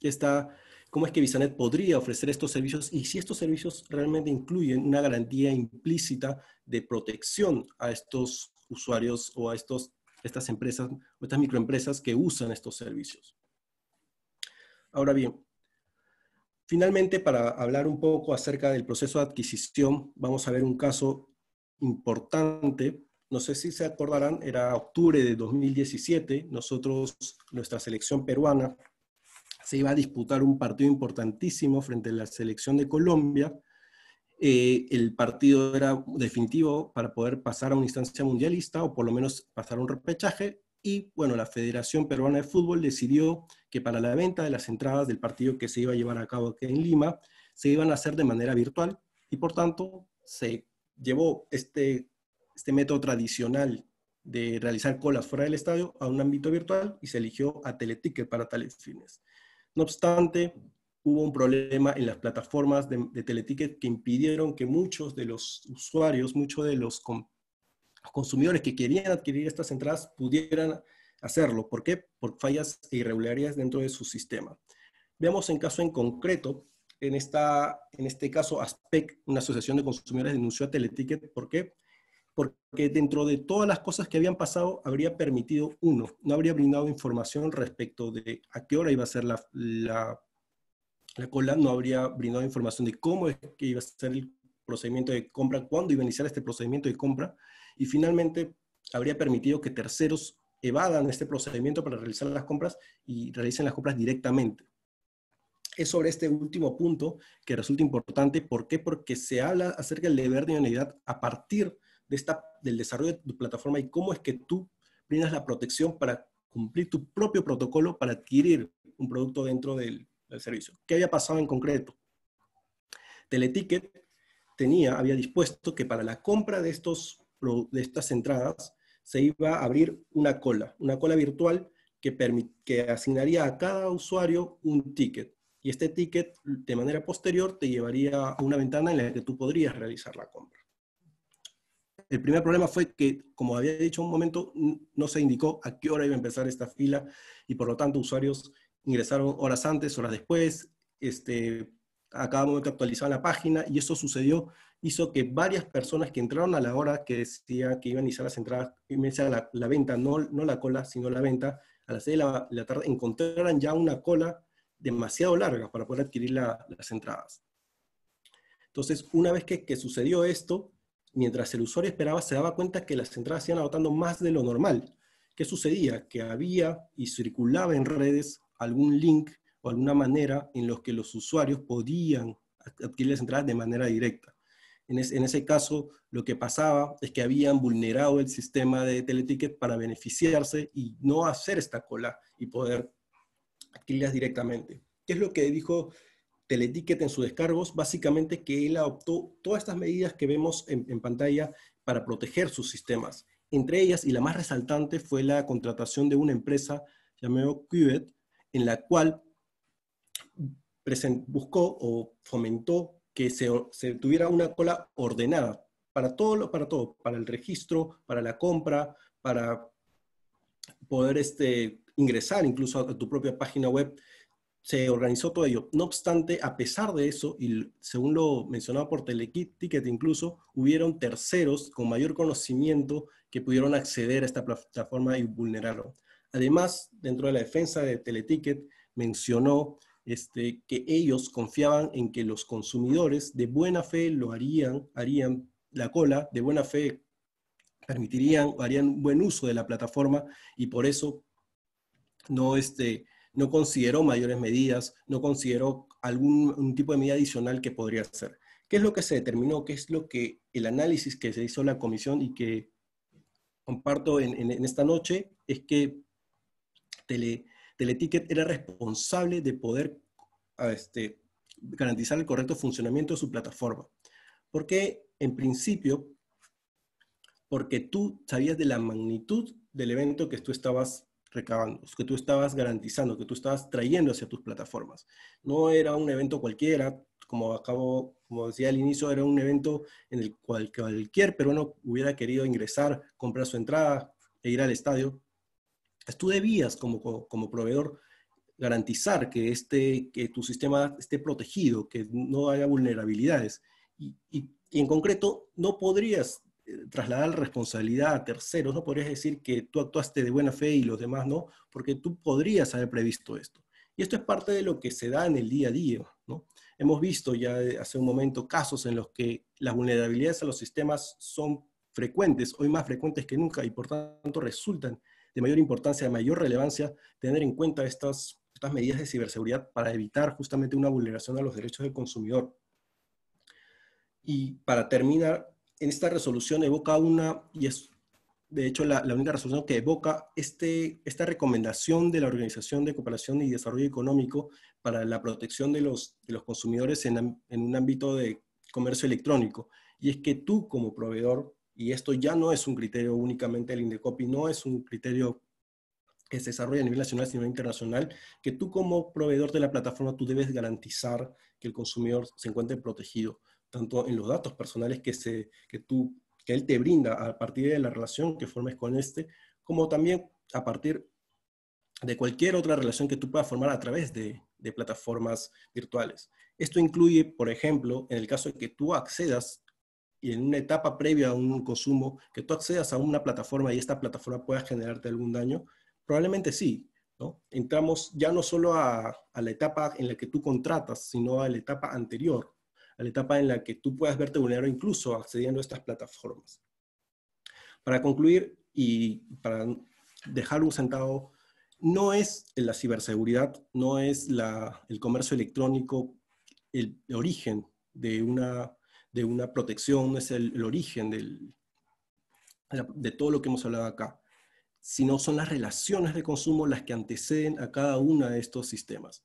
esta cómo es que Visanet podría ofrecer estos servicios y si estos servicios realmente incluyen una garantía implícita de protección a estos usuarios o a estos, estas empresas o estas microempresas que usan estos servicios. Ahora bien, finalmente para hablar un poco acerca del proceso de adquisición, vamos a ver un caso importante. No sé si se acordarán, era octubre de 2017, nosotros, nuestra selección peruana, iba a disputar un partido importantísimo frente a la selección de Colombia. Eh, el partido era definitivo para poder pasar a una instancia mundialista o por lo menos pasar a un repechaje. Y bueno, la Federación Peruana de Fútbol decidió que para la venta de las entradas del partido que se iba a llevar a cabo aquí en Lima, se iban a hacer de manera virtual y por tanto se llevó este, este método tradicional de realizar colas fuera del estadio a un ámbito virtual y se eligió a Teleticket para tales fines. No obstante, hubo un problema en las plataformas de, teleticket que impidieron que muchos de los usuarios, muchos de los consumidores que querían adquirir estas entradas pudieran hacerlo. ¿Por qué? Por fallas e irregularidades dentro de su sistema. Veamos en caso en concreto, en, esta, en este caso ASPEC, una asociación de consumidores, denunció a Teleticket. ¿Por qué? porque dentro de todas las cosas que habían pasado habría permitido uno, no habría brindado información respecto de a qué hora iba a ser la, la, cola, no habría brindado información de cómo es que iba a ser el procedimiento de compra, cuándo iba a iniciar este procedimiento de compra, y finalmente habría permitido que terceros evadan este procedimiento para realizar las compras y realicen las compras directamente. Es sobre este último punto que resulta importante. ¿Por qué? Porque se habla acerca del deber de unidad a partir del desarrollo de tu plataforma y cómo es que tú brindas la protección para cumplir tu propio protocolo para adquirir un producto dentro del, del servicio. ¿Qué había pasado en concreto? Teleticket tenía, había dispuesto que para la compra de, estos, de estas entradas se iba a abrir una cola, una cola virtual que, que asignaría a cada usuario un ticket. Y este ticket, de manera posterior, te llevaría a una ventana en la que tú podrías realizar la compra. El primer problema fue que, como había dicho un momento, no se indicó a qué hora iba a empezar esta fila y por lo tanto usuarios ingresaron horas antes, horas después, este, a cada momento actualizaban la página y eso sucedió, hizo que varias personas que entraron a la hora que decía que iban a iniciar las entradas, iniciar la, la venta, no, no la cola, sino la venta, a las 6 de la, tarde encontraran ya una cola demasiado larga para poder adquirir las entradas. Entonces, una vez que sucedió esto, mientras el usuario esperaba, se daba cuenta que las entradas se iban agotando más de lo normal. ¿Qué sucedía? Que había y circulaba en redes algún link o alguna manera en los que los usuarios podían adquirir las entradas de manera directa. En, en ese caso, lo que pasaba es que habían vulnerado el sistema de teleticket para beneficiarse y no hacer esta cola y poder adquirirlas directamente. ¿Qué es lo que dijo Teleticket en sus descargos, básicamente que él adoptó todas estas medidas que vemos en, pantalla para proteger sus sistemas. Entre ellas, y la más resaltante, fue la contratación de una empresa llamada Qubit, en la cual buscó o fomentó que se, tuviera una cola ordenada para todo, para todo, para el registro, para la compra, para poder este, ingresar incluso a tu propia página web se organizó todo ello. No obstante, a pesar de eso, y según lo mencionaba por Teleticket incluso, hubieron terceros con mayor conocimiento que pudieron acceder a esta plataforma y vulnerarlo. Además, dentro de la defensa de Teleticket, mencionó este, que ellos confiaban en que los consumidores de buena fe lo harían, harían la cola, de buena fe permitirían, harían buen uso de la plataforma y por eso no, este, no consideró mayores medidas, no consideró algún un tipo de medida adicional que podría ser. ¿Qué es lo que se determinó? ¿Qué es lo que el análisis que se hizo la comisión y que comparto en, esta noche es que Tele, Teleticket era responsable de poder este, garantizar el correcto funcionamiento de su plataforma. Porque en principio, porque tú sabías de la magnitud del evento que tú estabas recabando, que tú estabas garantizando, que tú estabas trayendo hacia tus plataformas. No era un evento cualquiera, como acabo, como decía al inicio, era un evento en el cual cualquier peruano hubiera querido ingresar, comprar su entrada e ir al estadio. Tú debías, como, como proveedor, garantizar que, este, que tu sistema esté protegido, que no haya vulnerabilidades. y en concreto, no podrías eh, trasladar responsabilidad a terceros, no podrías decir que tú actuaste de buena fe y los demás no, porque tú podrías haber previsto esto. Y esto es parte de lo que se da en el día a día. ¿no? Hemos visto ya eh, hace un momento casos en los que las vulnerabilidades a los sistemas son frecuentes, hoy más frecuentes que nunca, y por tanto resultan de mayor importancia, de mayor relevancia, tener en cuenta estas, estas medidas de ciberseguridad para evitar justamente una vulneración a los derechos del consumidor. Y para terminar, en esta resolución evoca una, y es de hecho la, única resolución que evoca este, esta recomendación de la Organización de Cooperación y Desarrollo Económico para la protección de los, consumidores en, un ámbito de comercio electrónico. Y es que tú como proveedor, y esto ya no es un criterio únicamente del INDECOPI, no es un criterio que se desarrolla a nivel nacional, sino internacional, que tú como proveedor de la plataforma, tú debes garantizar que el consumidor se encuentre protegido tanto en los datos personales que, se, tú, que él te brinda a partir de la relación que formes con este, como también a partir de cualquier otra relación que tú puedas formar a través de, plataformas virtuales. Esto incluye, por ejemplo, en el caso de que tú accedas y en una etapa previa a un consumo, que tú accedas a una plataforma y esta plataforma pueda generarte algún daño, probablemente sí. ¿no? Entramos ya no solo a, a, la etapa en la que tú contratas, sino a la etapa anterior, la etapa en la que tú puedas verte vulnerado incluso accediendo a estas plataformas. Para concluir y para dejar un sentado no es la ciberseguridad, no es el comercio electrónico el, origen de una, protección, no es el, origen del, de todo lo que hemos hablado acá, sino son las relaciones de consumo las que anteceden a cada uno de estos sistemas.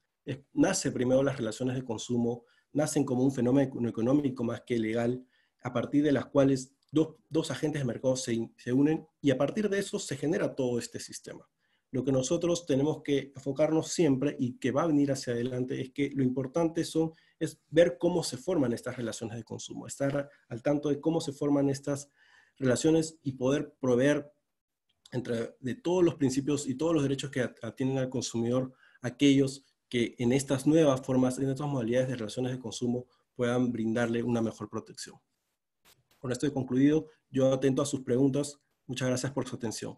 nace primero las relaciones de consumo nacen como un fenómeno económico más que legal, a partir de las cuales dos, agentes de mercado se, unen y a partir de eso se genera todo este sistema. Lo que nosotros tenemos que enfocarnos siempre y que va a venir hacia adelante es que lo importante son, es ver cómo se forman estas relaciones de consumo, estar al tanto de cómo se forman estas relaciones y poder proveer de todos los principios y todos los derechos que atienden al consumidor aquellos que en estas nuevas formas, en estas modalidades de relaciones de consumo, puedan brindarle una mejor protección. Con esto he concluido. Yo atento a sus preguntas. Muchas gracias por su atención.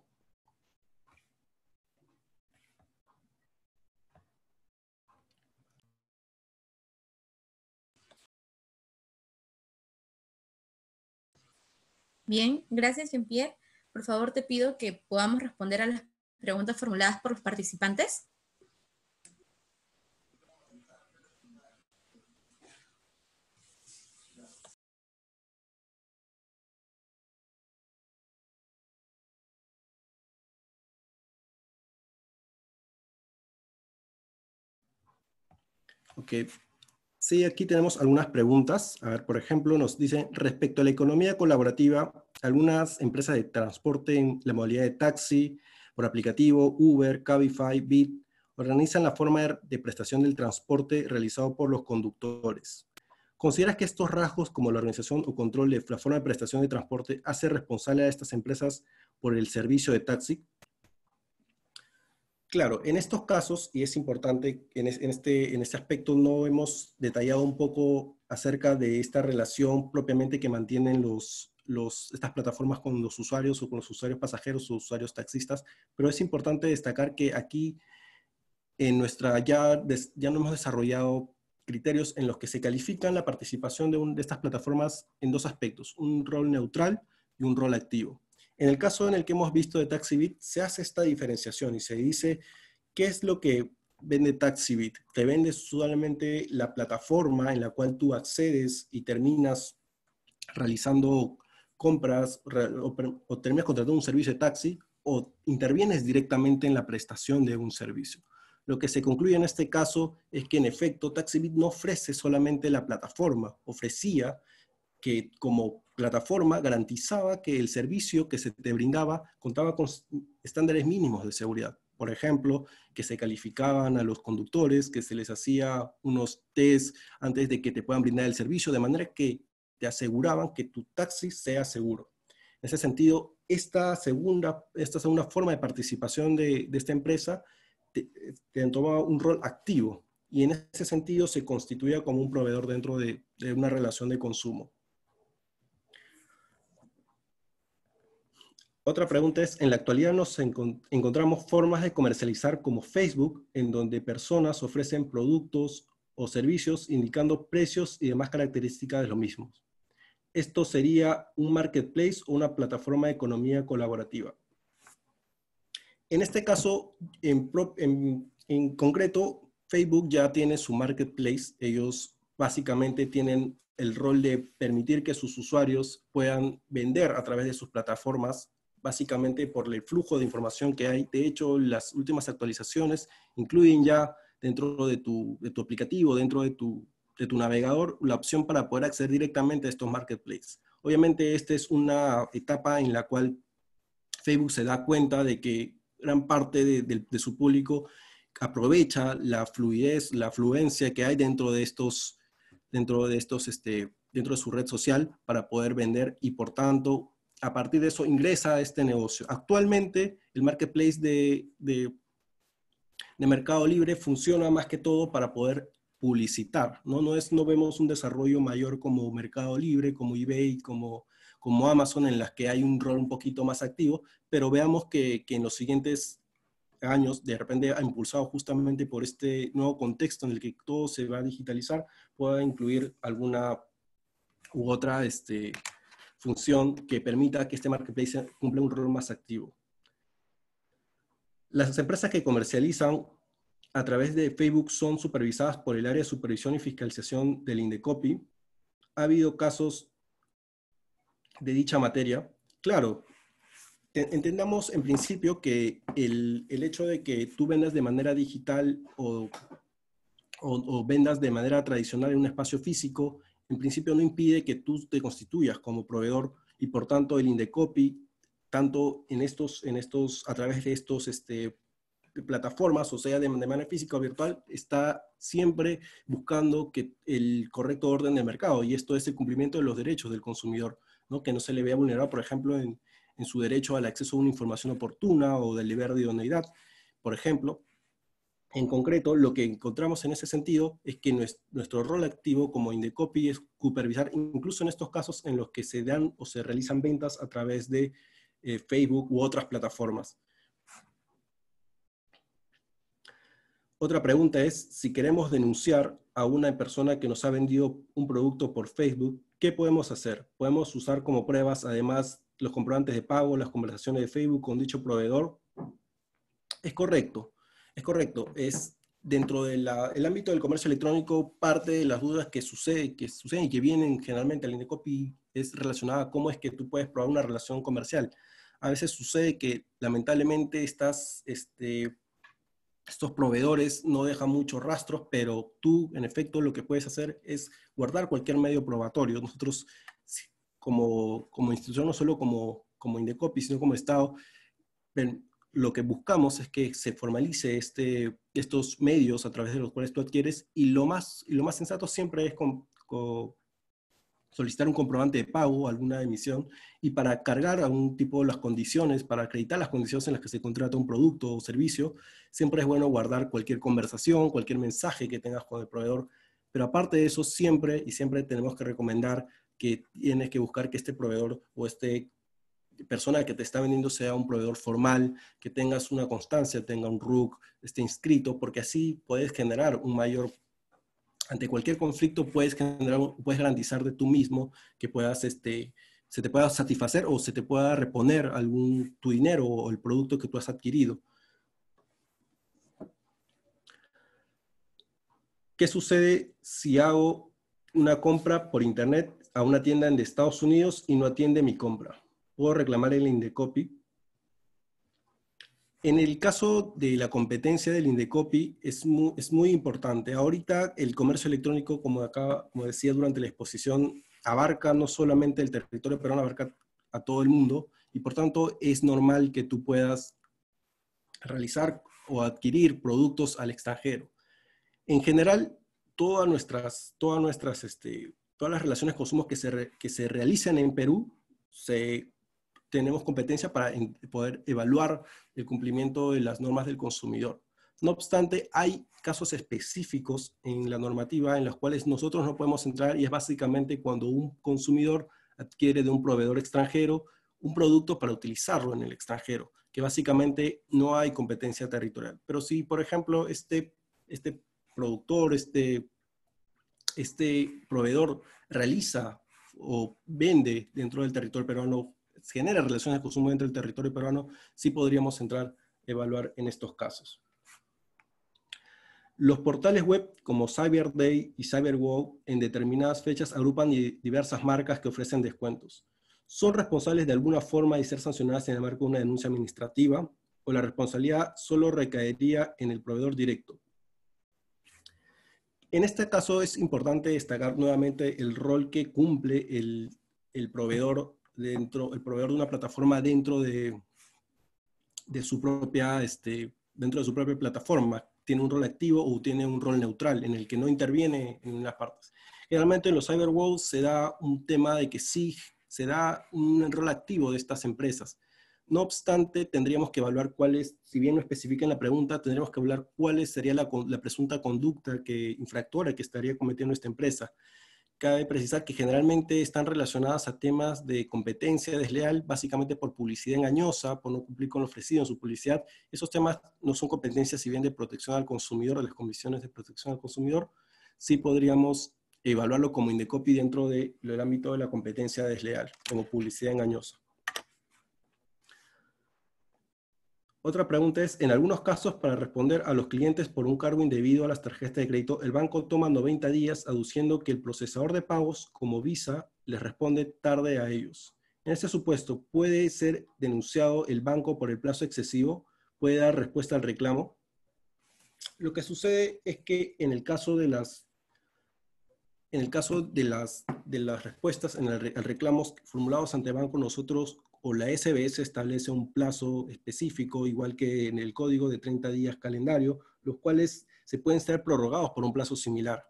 Bien, gracias Jean-Pierre. Por favor, te pido que podamos responder a las preguntas formuladas por los participantes. Ok. Sí, aquí tenemos algunas preguntas. A ver, por ejemplo, nos dicen, respecto a la economía colaborativa, algunas empresas de transporte en la modalidad de taxi, por aplicativo, Uber, Cabify, Bit, organizan la forma de prestación del transporte realizado por los conductores. ¿Consideras que estos rasgos, como la organización o control de la forma de prestación de transporte, hace responsable a estas empresas por el servicio de taxi? Claro, en estos casos, y es importante, este, en, este, aspecto no hemos detallado un poco acerca de esta relación propiamente que mantienen los, estas plataformas con los usuarios o con los usuarios pasajeros o usuarios taxistas, pero es importante destacar que aquí en nuestra ya, no hemos desarrollado criterios en los que se califican la participación de estas plataformas en dos aspectos, un rol neutral y un rol activo. En el caso en el que hemos visto de TaxiBit, se hace esta diferenciación y se dice qué es lo que vende TaxiBit. Te vende solamente la plataforma en la cual tú accedes y terminas realizando compras o, o terminas contratando un servicio de taxi o intervienes directamente en la prestación de un servicio. Lo que se concluye en este caso es que en efecto TaxiBit no ofrece solamente la plataforma, ofrecía que como plataforma garantizaba que el servicio que se te brindaba contaba con estándares mínimos de seguridad. Por ejemplo, que se calificaban a los conductores, que se les hacía unos tests antes de que te puedan brindar el servicio, de manera que te aseguraban que tu taxi sea seguro. En ese sentido, esta segunda, forma de participación de, esta empresa te, tomaba un rol activo y en ese sentido se constituía como un proveedor dentro de una relación de consumo. Otra pregunta es, en la actualidad nos encontramos formas de comercializar como Facebook, en donde personas ofrecen productos o servicios indicando precios y demás características de los mismos. ¿Esto sería un marketplace o una plataforma de economía colaborativa? En este caso, en concreto, Facebook ya tiene su marketplace. Ellos básicamente tienen el rol de permitir que sus usuarios puedan vender a través de sus plataformas básicamente por el flujo de información que hay. De hecho, las últimas actualizaciones incluyen ya dentro de tu, de tu aplicativo, dentro de tu, de tu navegador, la opción para poder acceder directamente a estos marketplaces. Obviamente, esta es una etapa en la cual Facebook se da cuenta de que gran parte de, su público aprovecha la fluidez, la afluencia que hay dentro de estos, dentro de estos, este, dentro de su red social para poder vender y por tanto a partir de eso ingresa a este negocio. Actualmente el marketplace de, de, Mercado Libre funciona más que todo para poder publicitar, ¿no? No, es, no vemos un desarrollo mayor como Mercado Libre, como eBay, como, como Amazon, en las que hay un rol un poquito más activo, pero veamos que, que en los siguientes años, de repente ha impulsado justamente por este nuevo contexto en el que todo se va a digitalizar, pueda incluir alguna u otra este, función que permita que este marketplace cumpla un rol más activo. Las empresas que comercializan a través de Facebook son supervisadas por el área de supervisión y fiscalización del Indecopi. Ha habido casos de dicha materia. Claro, entendamos en principio que el, el hecho de que tú vendas de manera digital o, o, o vendas de manera tradicional en un espacio físico en principio no impide que tú te constituyas como proveedor y por tanto el Indecopy, tanto en estos, en estos, a través de estos este, plataformas, o sea, de, manera física o virtual, está siempre buscando que el correcto orden del mercado, y esto es el cumplimiento de los derechos del consumidor, ¿no? que no se le vea vulnerado, por ejemplo, en, su derecho al acceso a una información oportuna o del deber de idoneidad, por ejemplo. En concreto, lo que encontramos en ese sentido es que nuestro rol activo como Indecopy es supervisar, incluso en estos casos en los que se dan o se realizan ventas a través de eh, Facebook u otras plataformas. Otra pregunta es, si queremos denunciar a una persona que nos ha vendido un producto por Facebook, ¿qué podemos hacer? ¿Podemos usar como pruebas además los comprobantes de pago, las conversaciones de Facebook con dicho proveedor? Es correcto. Es correcto, es dentro del ámbito del comercio electrónico, parte de las dudas que, sucede, que suceden y que vienen generalmente al INDECOPI es relacionada a cómo es que tú puedes probar una relación comercial. A veces sucede que lamentablemente este, estos proveedores no dejan muchos rastros, pero tú en efecto lo que puedes hacer es guardar cualquier medio probatorio. Nosotros como, como institución, no solo como, como INDECOPI, sino como Estado, lo que buscamos es que se formalice este, estos medios a través de los cuales tú adquieres y lo más, lo más sensato siempre es solicitar un comprobante de pago, alguna emisión, y para cargar algún tipo de las condiciones, para acreditar las condiciones en las que se contrata un producto o servicio, siempre es bueno guardar cualquier conversación, cualquier mensaje que tengas con el proveedor, pero aparte de eso, siempre y siempre tenemos que recomendar que tienes que buscar que este proveedor o este persona que te está vendiendo sea un proveedor formal, que tengas una constancia, tenga un RUC, esté inscrito, porque así puedes generar un mayor, ante cualquier conflicto puedes, puedes garantizar de tú mismo que puedas, este, se te pueda satisfacer o se te pueda reponer algún, tu dinero o el producto que tú has adquirido. ¿Qué sucede si hago una compra por internet a una tienda en Estados Unidos y no atiende mi compra? puedo reclamar el INDECOPI. En el caso de la competencia del INDECOPI es muy, es muy importante. Ahorita el comercio electrónico, como, acá, como decía durante la exposición, abarca no solamente el territorio pero abarca a todo el mundo y por tanto es normal que tú puedas realizar o adquirir productos al extranjero. En general, todas nuestras, todas nuestras, este, todas las relaciones de consumo que se, que se realizan en Perú se tenemos competencia para poder evaluar el cumplimiento de las normas del consumidor. No obstante, hay casos específicos en la normativa en los cuales nosotros no podemos entrar y es básicamente cuando un consumidor adquiere de un proveedor extranjero un producto para utilizarlo en el extranjero, que básicamente no hay competencia territorial. Pero si, por ejemplo, este, este productor, este, este proveedor realiza o vende dentro del territorio peruano genera relaciones de consumo entre el territorio peruano, sí podríamos entrar a evaluar en estos casos. Los portales web como Cyber Day y CyberWow en determinadas fechas agrupan diversas marcas que ofrecen descuentos. Son responsables de alguna forma de ser sancionadas en el marco de una denuncia administrativa o la responsabilidad solo recaería en el proveedor directo. En este caso es importante destacar nuevamente el rol que cumple el, el proveedor dentro, el proveedor de una plataforma dentro de, de su propia, este, dentro de su propia plataforma, tiene un rol activo o tiene un rol neutral en el que no interviene en las partes. Generalmente en los cyberwalls se da un tema de que sí se da un rol activo de estas empresas. No obstante, tendríamos que evaluar cuáles, si bien no especifican la pregunta, tendríamos que evaluar cuál sería la, la presunta conducta que, infractora que estaría cometiendo esta empresa cabe precisar que generalmente están relacionadas a temas de competencia desleal, básicamente por publicidad engañosa, por no cumplir con lo ofrecido en su publicidad. Esos temas no son competencias, si bien de protección al consumidor, de las comisiones de protección al consumidor, sí podríamos evaluarlo como Indecopi dentro del ámbito de la competencia desleal, como publicidad engañosa. Otra pregunta es, en algunos casos, para responder a los clientes por un cargo indebido a las tarjetas de crédito, el banco toma 90 días aduciendo que el procesador de pagos, como Visa, les responde tarde a ellos. En este supuesto, ¿puede ser denunciado el banco por el plazo excesivo? ¿Puede dar respuesta al reclamo? Lo que sucede es que en el caso de las, en el caso de las, de las respuestas en el, reclamo reclamos formulados ante el banco, nosotros o la SBS establece un plazo específico, igual que en el código de 30 días calendario, los cuales se pueden ser prorrogados por un plazo similar.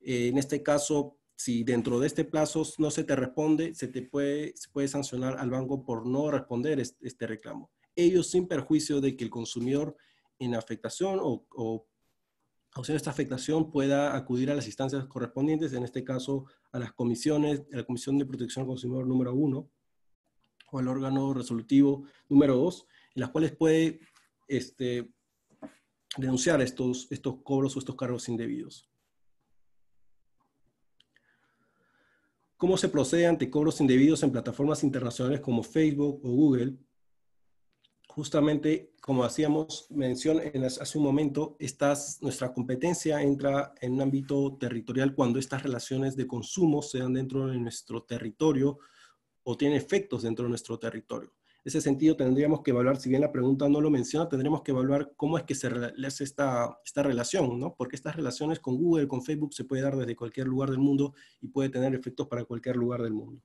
en este caso, si dentro de este plazo no se te responde, se te puede, puede sancionar al banco por no responder este, reclamo. Ellos, sin perjuicio de que el consumidor en afectación o, o de esta afectación pueda acudir a las instancias correspondientes, en este caso a las comisiones, a la Comisión de Protección al Consumidor número uno o órgano resolutivo número 2, en las cuales puede este, denunciar estos, estos cobros o estos cargos indebidos. ¿Cómo se procede ante cobros indebidos en plataformas internacionales como Facebook o Google? Justamente, como hacíamos mención en hace un momento, nuestra competencia entra en un ámbito territorial cuando estas relaciones de consumo se dan dentro de nuestro territorio o tiene efectos dentro de nuestro territorio. En ese sentido, tendríamos que evaluar, si bien la pregunta no lo menciona, tendríamos que evaluar cómo es que se hace esta, esta relación, ¿no? Porque estas relaciones con Google, con Facebook, se puede dar desde cualquier lugar del mundo y puede tener efectos para cualquier lugar del mundo.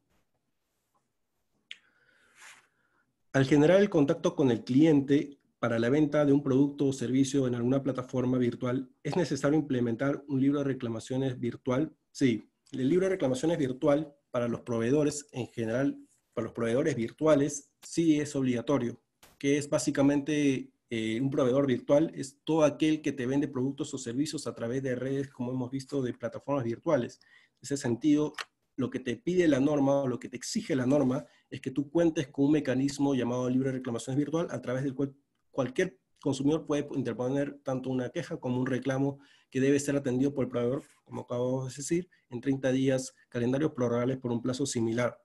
Al generar el contacto con el cliente para la venta de un producto o servicio en alguna plataforma virtual, ¿es necesario implementar un libro de reclamaciones virtual? Sí, el libro de reclamaciones virtual para los proveedores en general, para los proveedores virtuales, sí es obligatorio, que es básicamente eh, un proveedor virtual, es todo aquel que te vende productos o servicios a través de redes, como hemos visto, de plataformas virtuales. En ese sentido, lo que te pide la norma o lo que te exige la norma es que tú cuentes con un mecanismo llamado libre de reclamaciones virtual a través del cual cualquier consumidor puede interponer tanto una queja como un reclamo que debe ser atendido por el proveedor, como acabo de decir, en 30 días calendarios prorrogables por un plazo similar.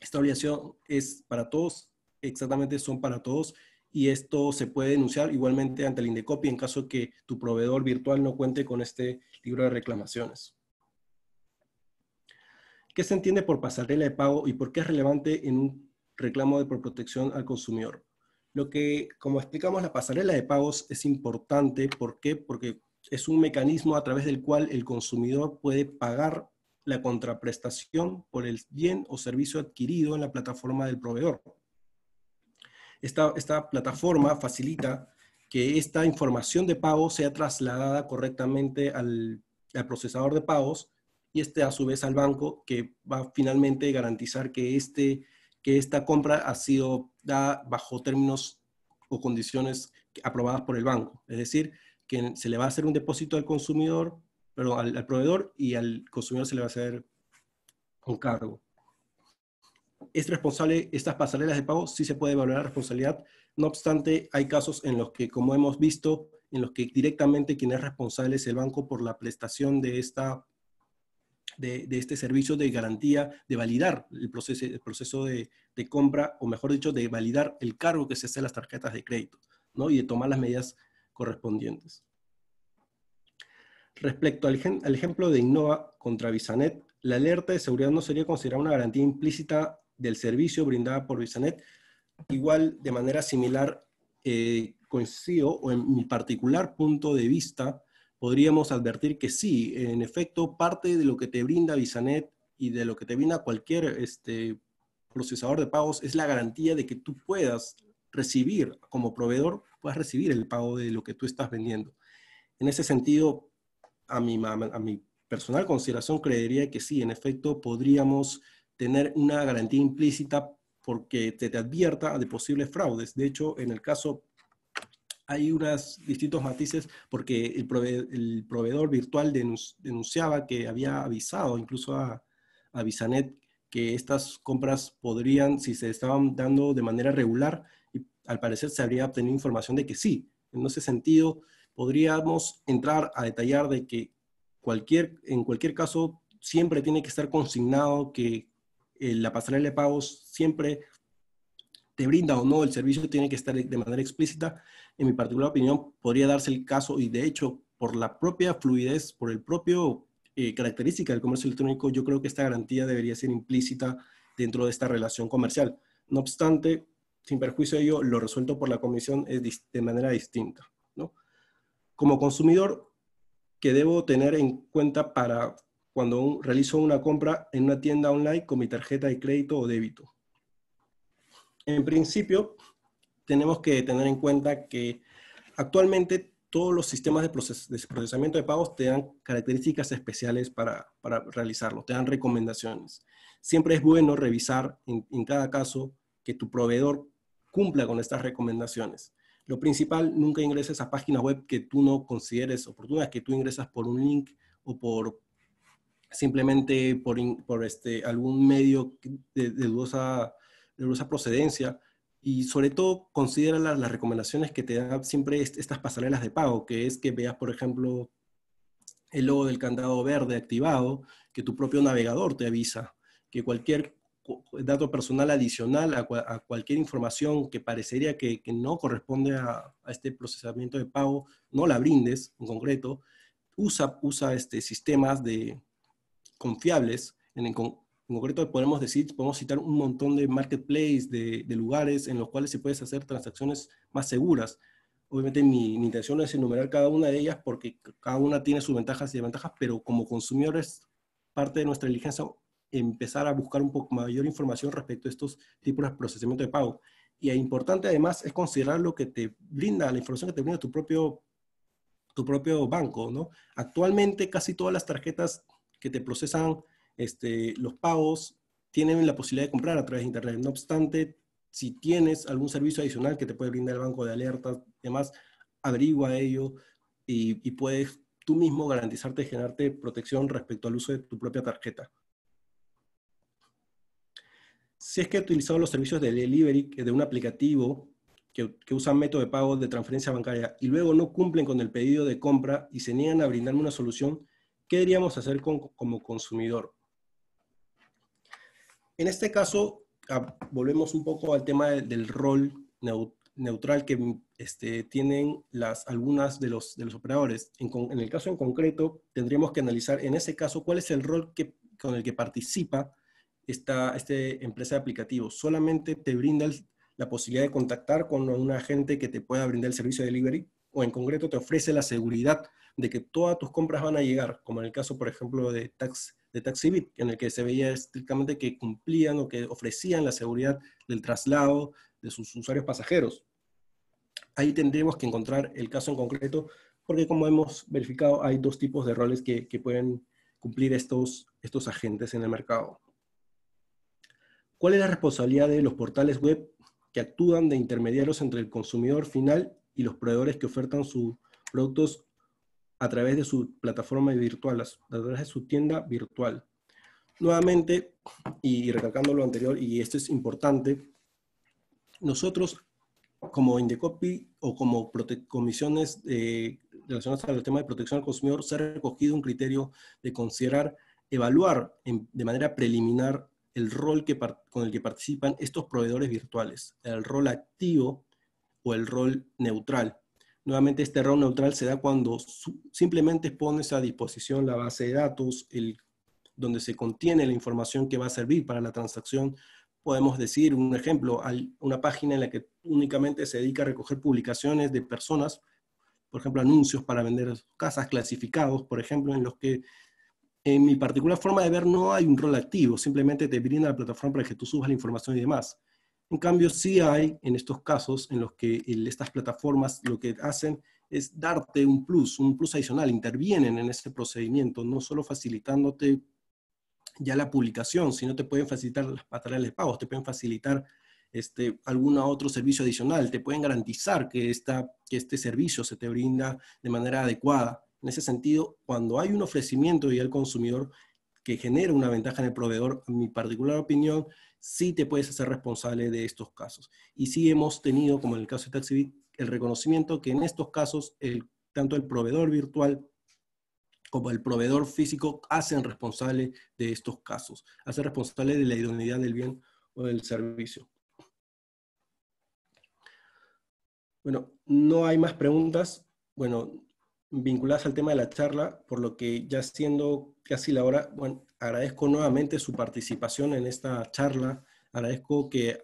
Esta obligación es para todos, exactamente son para todos, y esto se puede denunciar igualmente ante el INDECOPI en caso que tu proveedor virtual no cuente con este libro de reclamaciones. ¿Qué se entiende por pasarela de pago y por qué es relevante en un reclamo de protección al consumidor? Lo que, como explicamos, la pasarela de pagos es importante. ¿Por qué? Porque es un mecanismo a través del cual el consumidor puede pagar la contraprestación por el bien o servicio adquirido en la plataforma del proveedor. Esta, plataforma facilita que esta información de pago sea trasladada correctamente al, procesador de pagos y este a su vez al banco que va a finalmente garantizar que, este, que esta compra ha sido dada bajo términos o condiciones aprobadas por el banco. Es decir, que se le va a hacer un depósito al consumidor, pero al, proveedor y al consumidor se le va a hacer un cargo. ¿Es responsable estas pasarelas de pago? Sí se puede evaluar la responsabilidad. No obstante, hay casos en los que, como hemos visto, en los que directamente quien es responsable es el banco por la prestación de, esta, de, este servicio de garantía, de validar el proceso, de, de, compra, o mejor dicho, de validar el cargo que se hace a las tarjetas de crédito, ¿no? Y de tomar las medidas correspondientes. Respecto al, ejemplo de Innova contra Visanet, la alerta de seguridad no sería considerada una garantía implícita del servicio brindada por Visanet, igual de manera similar eh, coincido o en mi particular punto de vista podríamos advertir que sí, en efecto, parte de lo que te brinda Visanet y de lo que te brinda cualquier este, procesador de pagos es la garantía de que tú puedas recibir como proveedor, puedas recibir el pago de lo que tú estás vendiendo. En ese sentido, a mi, a mi personal consideración creería que sí, en efecto, podríamos tener una garantía implícita porque te, te advierta de posibles fraudes. De hecho, en el caso hay unos distintos matices porque el, proveedor virtual denunciaba que había avisado incluso a, Avisanet, que estas compras podrían, si se estaban dando de manera regular, al parecer se habría obtenido información de que sí. En ese sentido, podríamos entrar a detallar de que cualquier, en cualquier caso siempre tiene que estar consignado que eh, la pasarela de pagos siempre te brinda o no el servicio, tiene que estar de manera explícita. En mi particular opinión, podría darse el caso, y de hecho, por la propia fluidez, por el propio eh, característica del comercio electrónico, yo creo que esta garantía debería ser implícita dentro de esta relación comercial. No obstante, sin perjuicio de ello, lo resuelto por la comisión es de manera distinta. Como consumidor, que debo tener en cuenta para cuando realizo una compra en una tienda online con mi tarjeta de crédito o débito? En principio, tenemos que tener en cuenta que actualmente todos los sistemas de, procesamiento de pagos te dan características especiales para, realizarlo, te dan recomendaciones. Siempre es bueno revisar en cada caso que tu proveedor cumpla con estas recomendaciones. Lo principal, nunca ingreses a páginas web que tú no consideres oportunas, que tú ingresas por un link o por simplemente por, este, algún medio de, dudosa, procedencia. Y sobre todo, considera las, recomendaciones que te dan siempre estas pasarelas de pago, que es que veas, por ejemplo, el logo del candado verde activado, que tu propio navegador te avisa, que cualquier dato personal adicional a, cualquier información que parecería que, no corresponde a, este procesamiento de pago, no la brindes en concreto. Usa, usa este, sistemas de confiables. En, en concreto podemos decir, podemos citar un montón de marketplaces, de, lugares en los cuales se puedes hacer transacciones más seguras. Obviamente mi, mi intención es enumerar cada una de ellas porque cada una tiene sus ventajas y desventajas, pero como consumidores, parte de nuestra diligencia empezar a buscar un poco mayor información respecto a estos tipos de procesamiento de pago. Y es importante además es considerar lo que te brinda, la información que te brinda tu propio, tu propio banco, ¿no? Actualmente casi todas las tarjetas que te procesan este, los pagos tienen la posibilidad de comprar a través de Internet. No obstante, si tienes algún servicio adicional que te puede brindar el banco de alerta, además, averigua ello y, y puedes tú mismo garantizarte y generarte protección respecto al uso de tu propia tarjeta si es que he utilizado los servicios de delivery de un aplicativo que, que, usan método de pago de transferencia bancaria y luego no cumplen con el pedido de compra y se niegan a brindarme una solución, ¿qué deberíamos hacer como consumidor? En este caso, ah, volvemos un poco al tema del rol neutral que este, tienen las, algunas de los, de los operadores. En, el caso en concreto, tendríamos que analizar en ese caso cuál es el rol que, con el que participa esta, este empresa de aplicativos. Solamente te brinda la posibilidad de contactar con un agente que te pueda brindar el servicio de delivery o en concreto te ofrece la seguridad de que todas tus compras van a llegar, como en el caso, por ejemplo, de, tax, de TaxiBit, en el que se veía estrictamente que cumplían o que ofrecían la seguridad del traslado de sus usuarios pasajeros. Ahí tendremos que encontrar el caso en concreto, porque como hemos verificado, hay dos tipos de roles que, que pueden cumplir estos, estos agentes en el mercado. ¿Cuál es la responsabilidad de los portales web que actúan de intermediarios entre el consumidor final y los proveedores que ofertan sus productos a través de su plataforma virtual, a través de su tienda virtual? Nuevamente, y recalcando lo anterior, y esto es importante, nosotros como Indecopy o como comisiones eh, relacionadas al tema de protección al consumidor, se ha recogido un criterio de considerar, evaluar de manera preliminar el rol que con el que participan estos proveedores virtuales, el rol activo o el rol neutral. Nuevamente, este rol neutral se da cuando simplemente pones a disposición la base de datos, el, donde se contiene la información que va a servir para la transacción. Podemos decir, un ejemplo, una página en la que únicamente se dedica a recoger publicaciones de personas, por ejemplo, anuncios para vender casas clasificados, por ejemplo, en los que en mi particular forma de ver, no hay un rol activo, simplemente te brinda la plataforma para que tú subas la información y demás. En cambio, sí hay en estos casos en los que estas plataformas lo que hacen es darte un plus, un plus adicional, intervienen en este procedimiento, no solo facilitándote ya la publicación, sino te pueden facilitar las patrullas de pagos, te pueden facilitar este, algún otro servicio adicional, te pueden garantizar que este servicio se te brinda de manera adecuada en ese sentido, cuando hay un ofrecimiento y al consumidor que genera una ventaja en el proveedor, en mi particular opinión, sí te puedes hacer responsable de estos casos. Y sí hemos tenido, como en el caso de TaxiBit, el reconocimiento que en estos casos tanto el proveedor virtual como el proveedor físico hacen responsable de estos casos, hacen responsable de la idoneidad del bien o del servicio. Bueno, no hay más preguntas. Bueno, vinculadas al tema de la charla, por lo que ya siendo casi la hora, bueno, agradezco nuevamente su participación en esta charla, agradezco que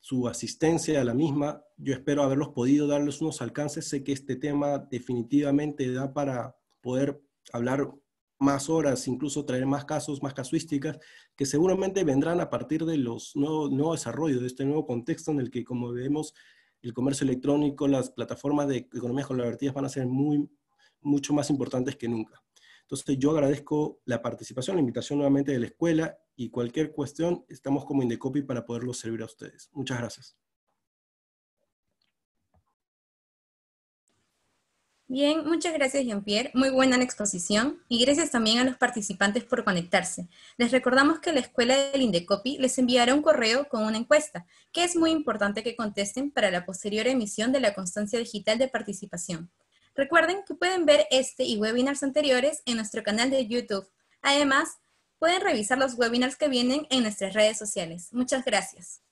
su asistencia a la misma, yo espero haberlos podido darles unos alcances, sé que este tema definitivamente da para poder hablar más horas, incluso traer más casos, más casuísticas, que seguramente vendrán a partir de los nuevos desarrollos, de este nuevo contexto en el que, como vemos, el comercio electrónico, las plataformas de economías colaborativas van a ser muy mucho más importantes que nunca. Entonces yo agradezco la participación, la invitación nuevamente de la escuela y cualquier cuestión, estamos como Indecopy para poderlos servir a ustedes. Muchas gracias. Bien, muchas gracias Jean-Pierre, muy buena exposición y gracias también a los participantes por conectarse. Les recordamos que la escuela del Indecopy les enviará un correo con una encuesta, que es muy importante que contesten para la posterior emisión de la constancia digital de participación. Recuerden que pueden ver este y webinars anteriores en nuestro canal de YouTube. Además, pueden revisar los webinars que vienen en nuestras redes sociales. Muchas gracias.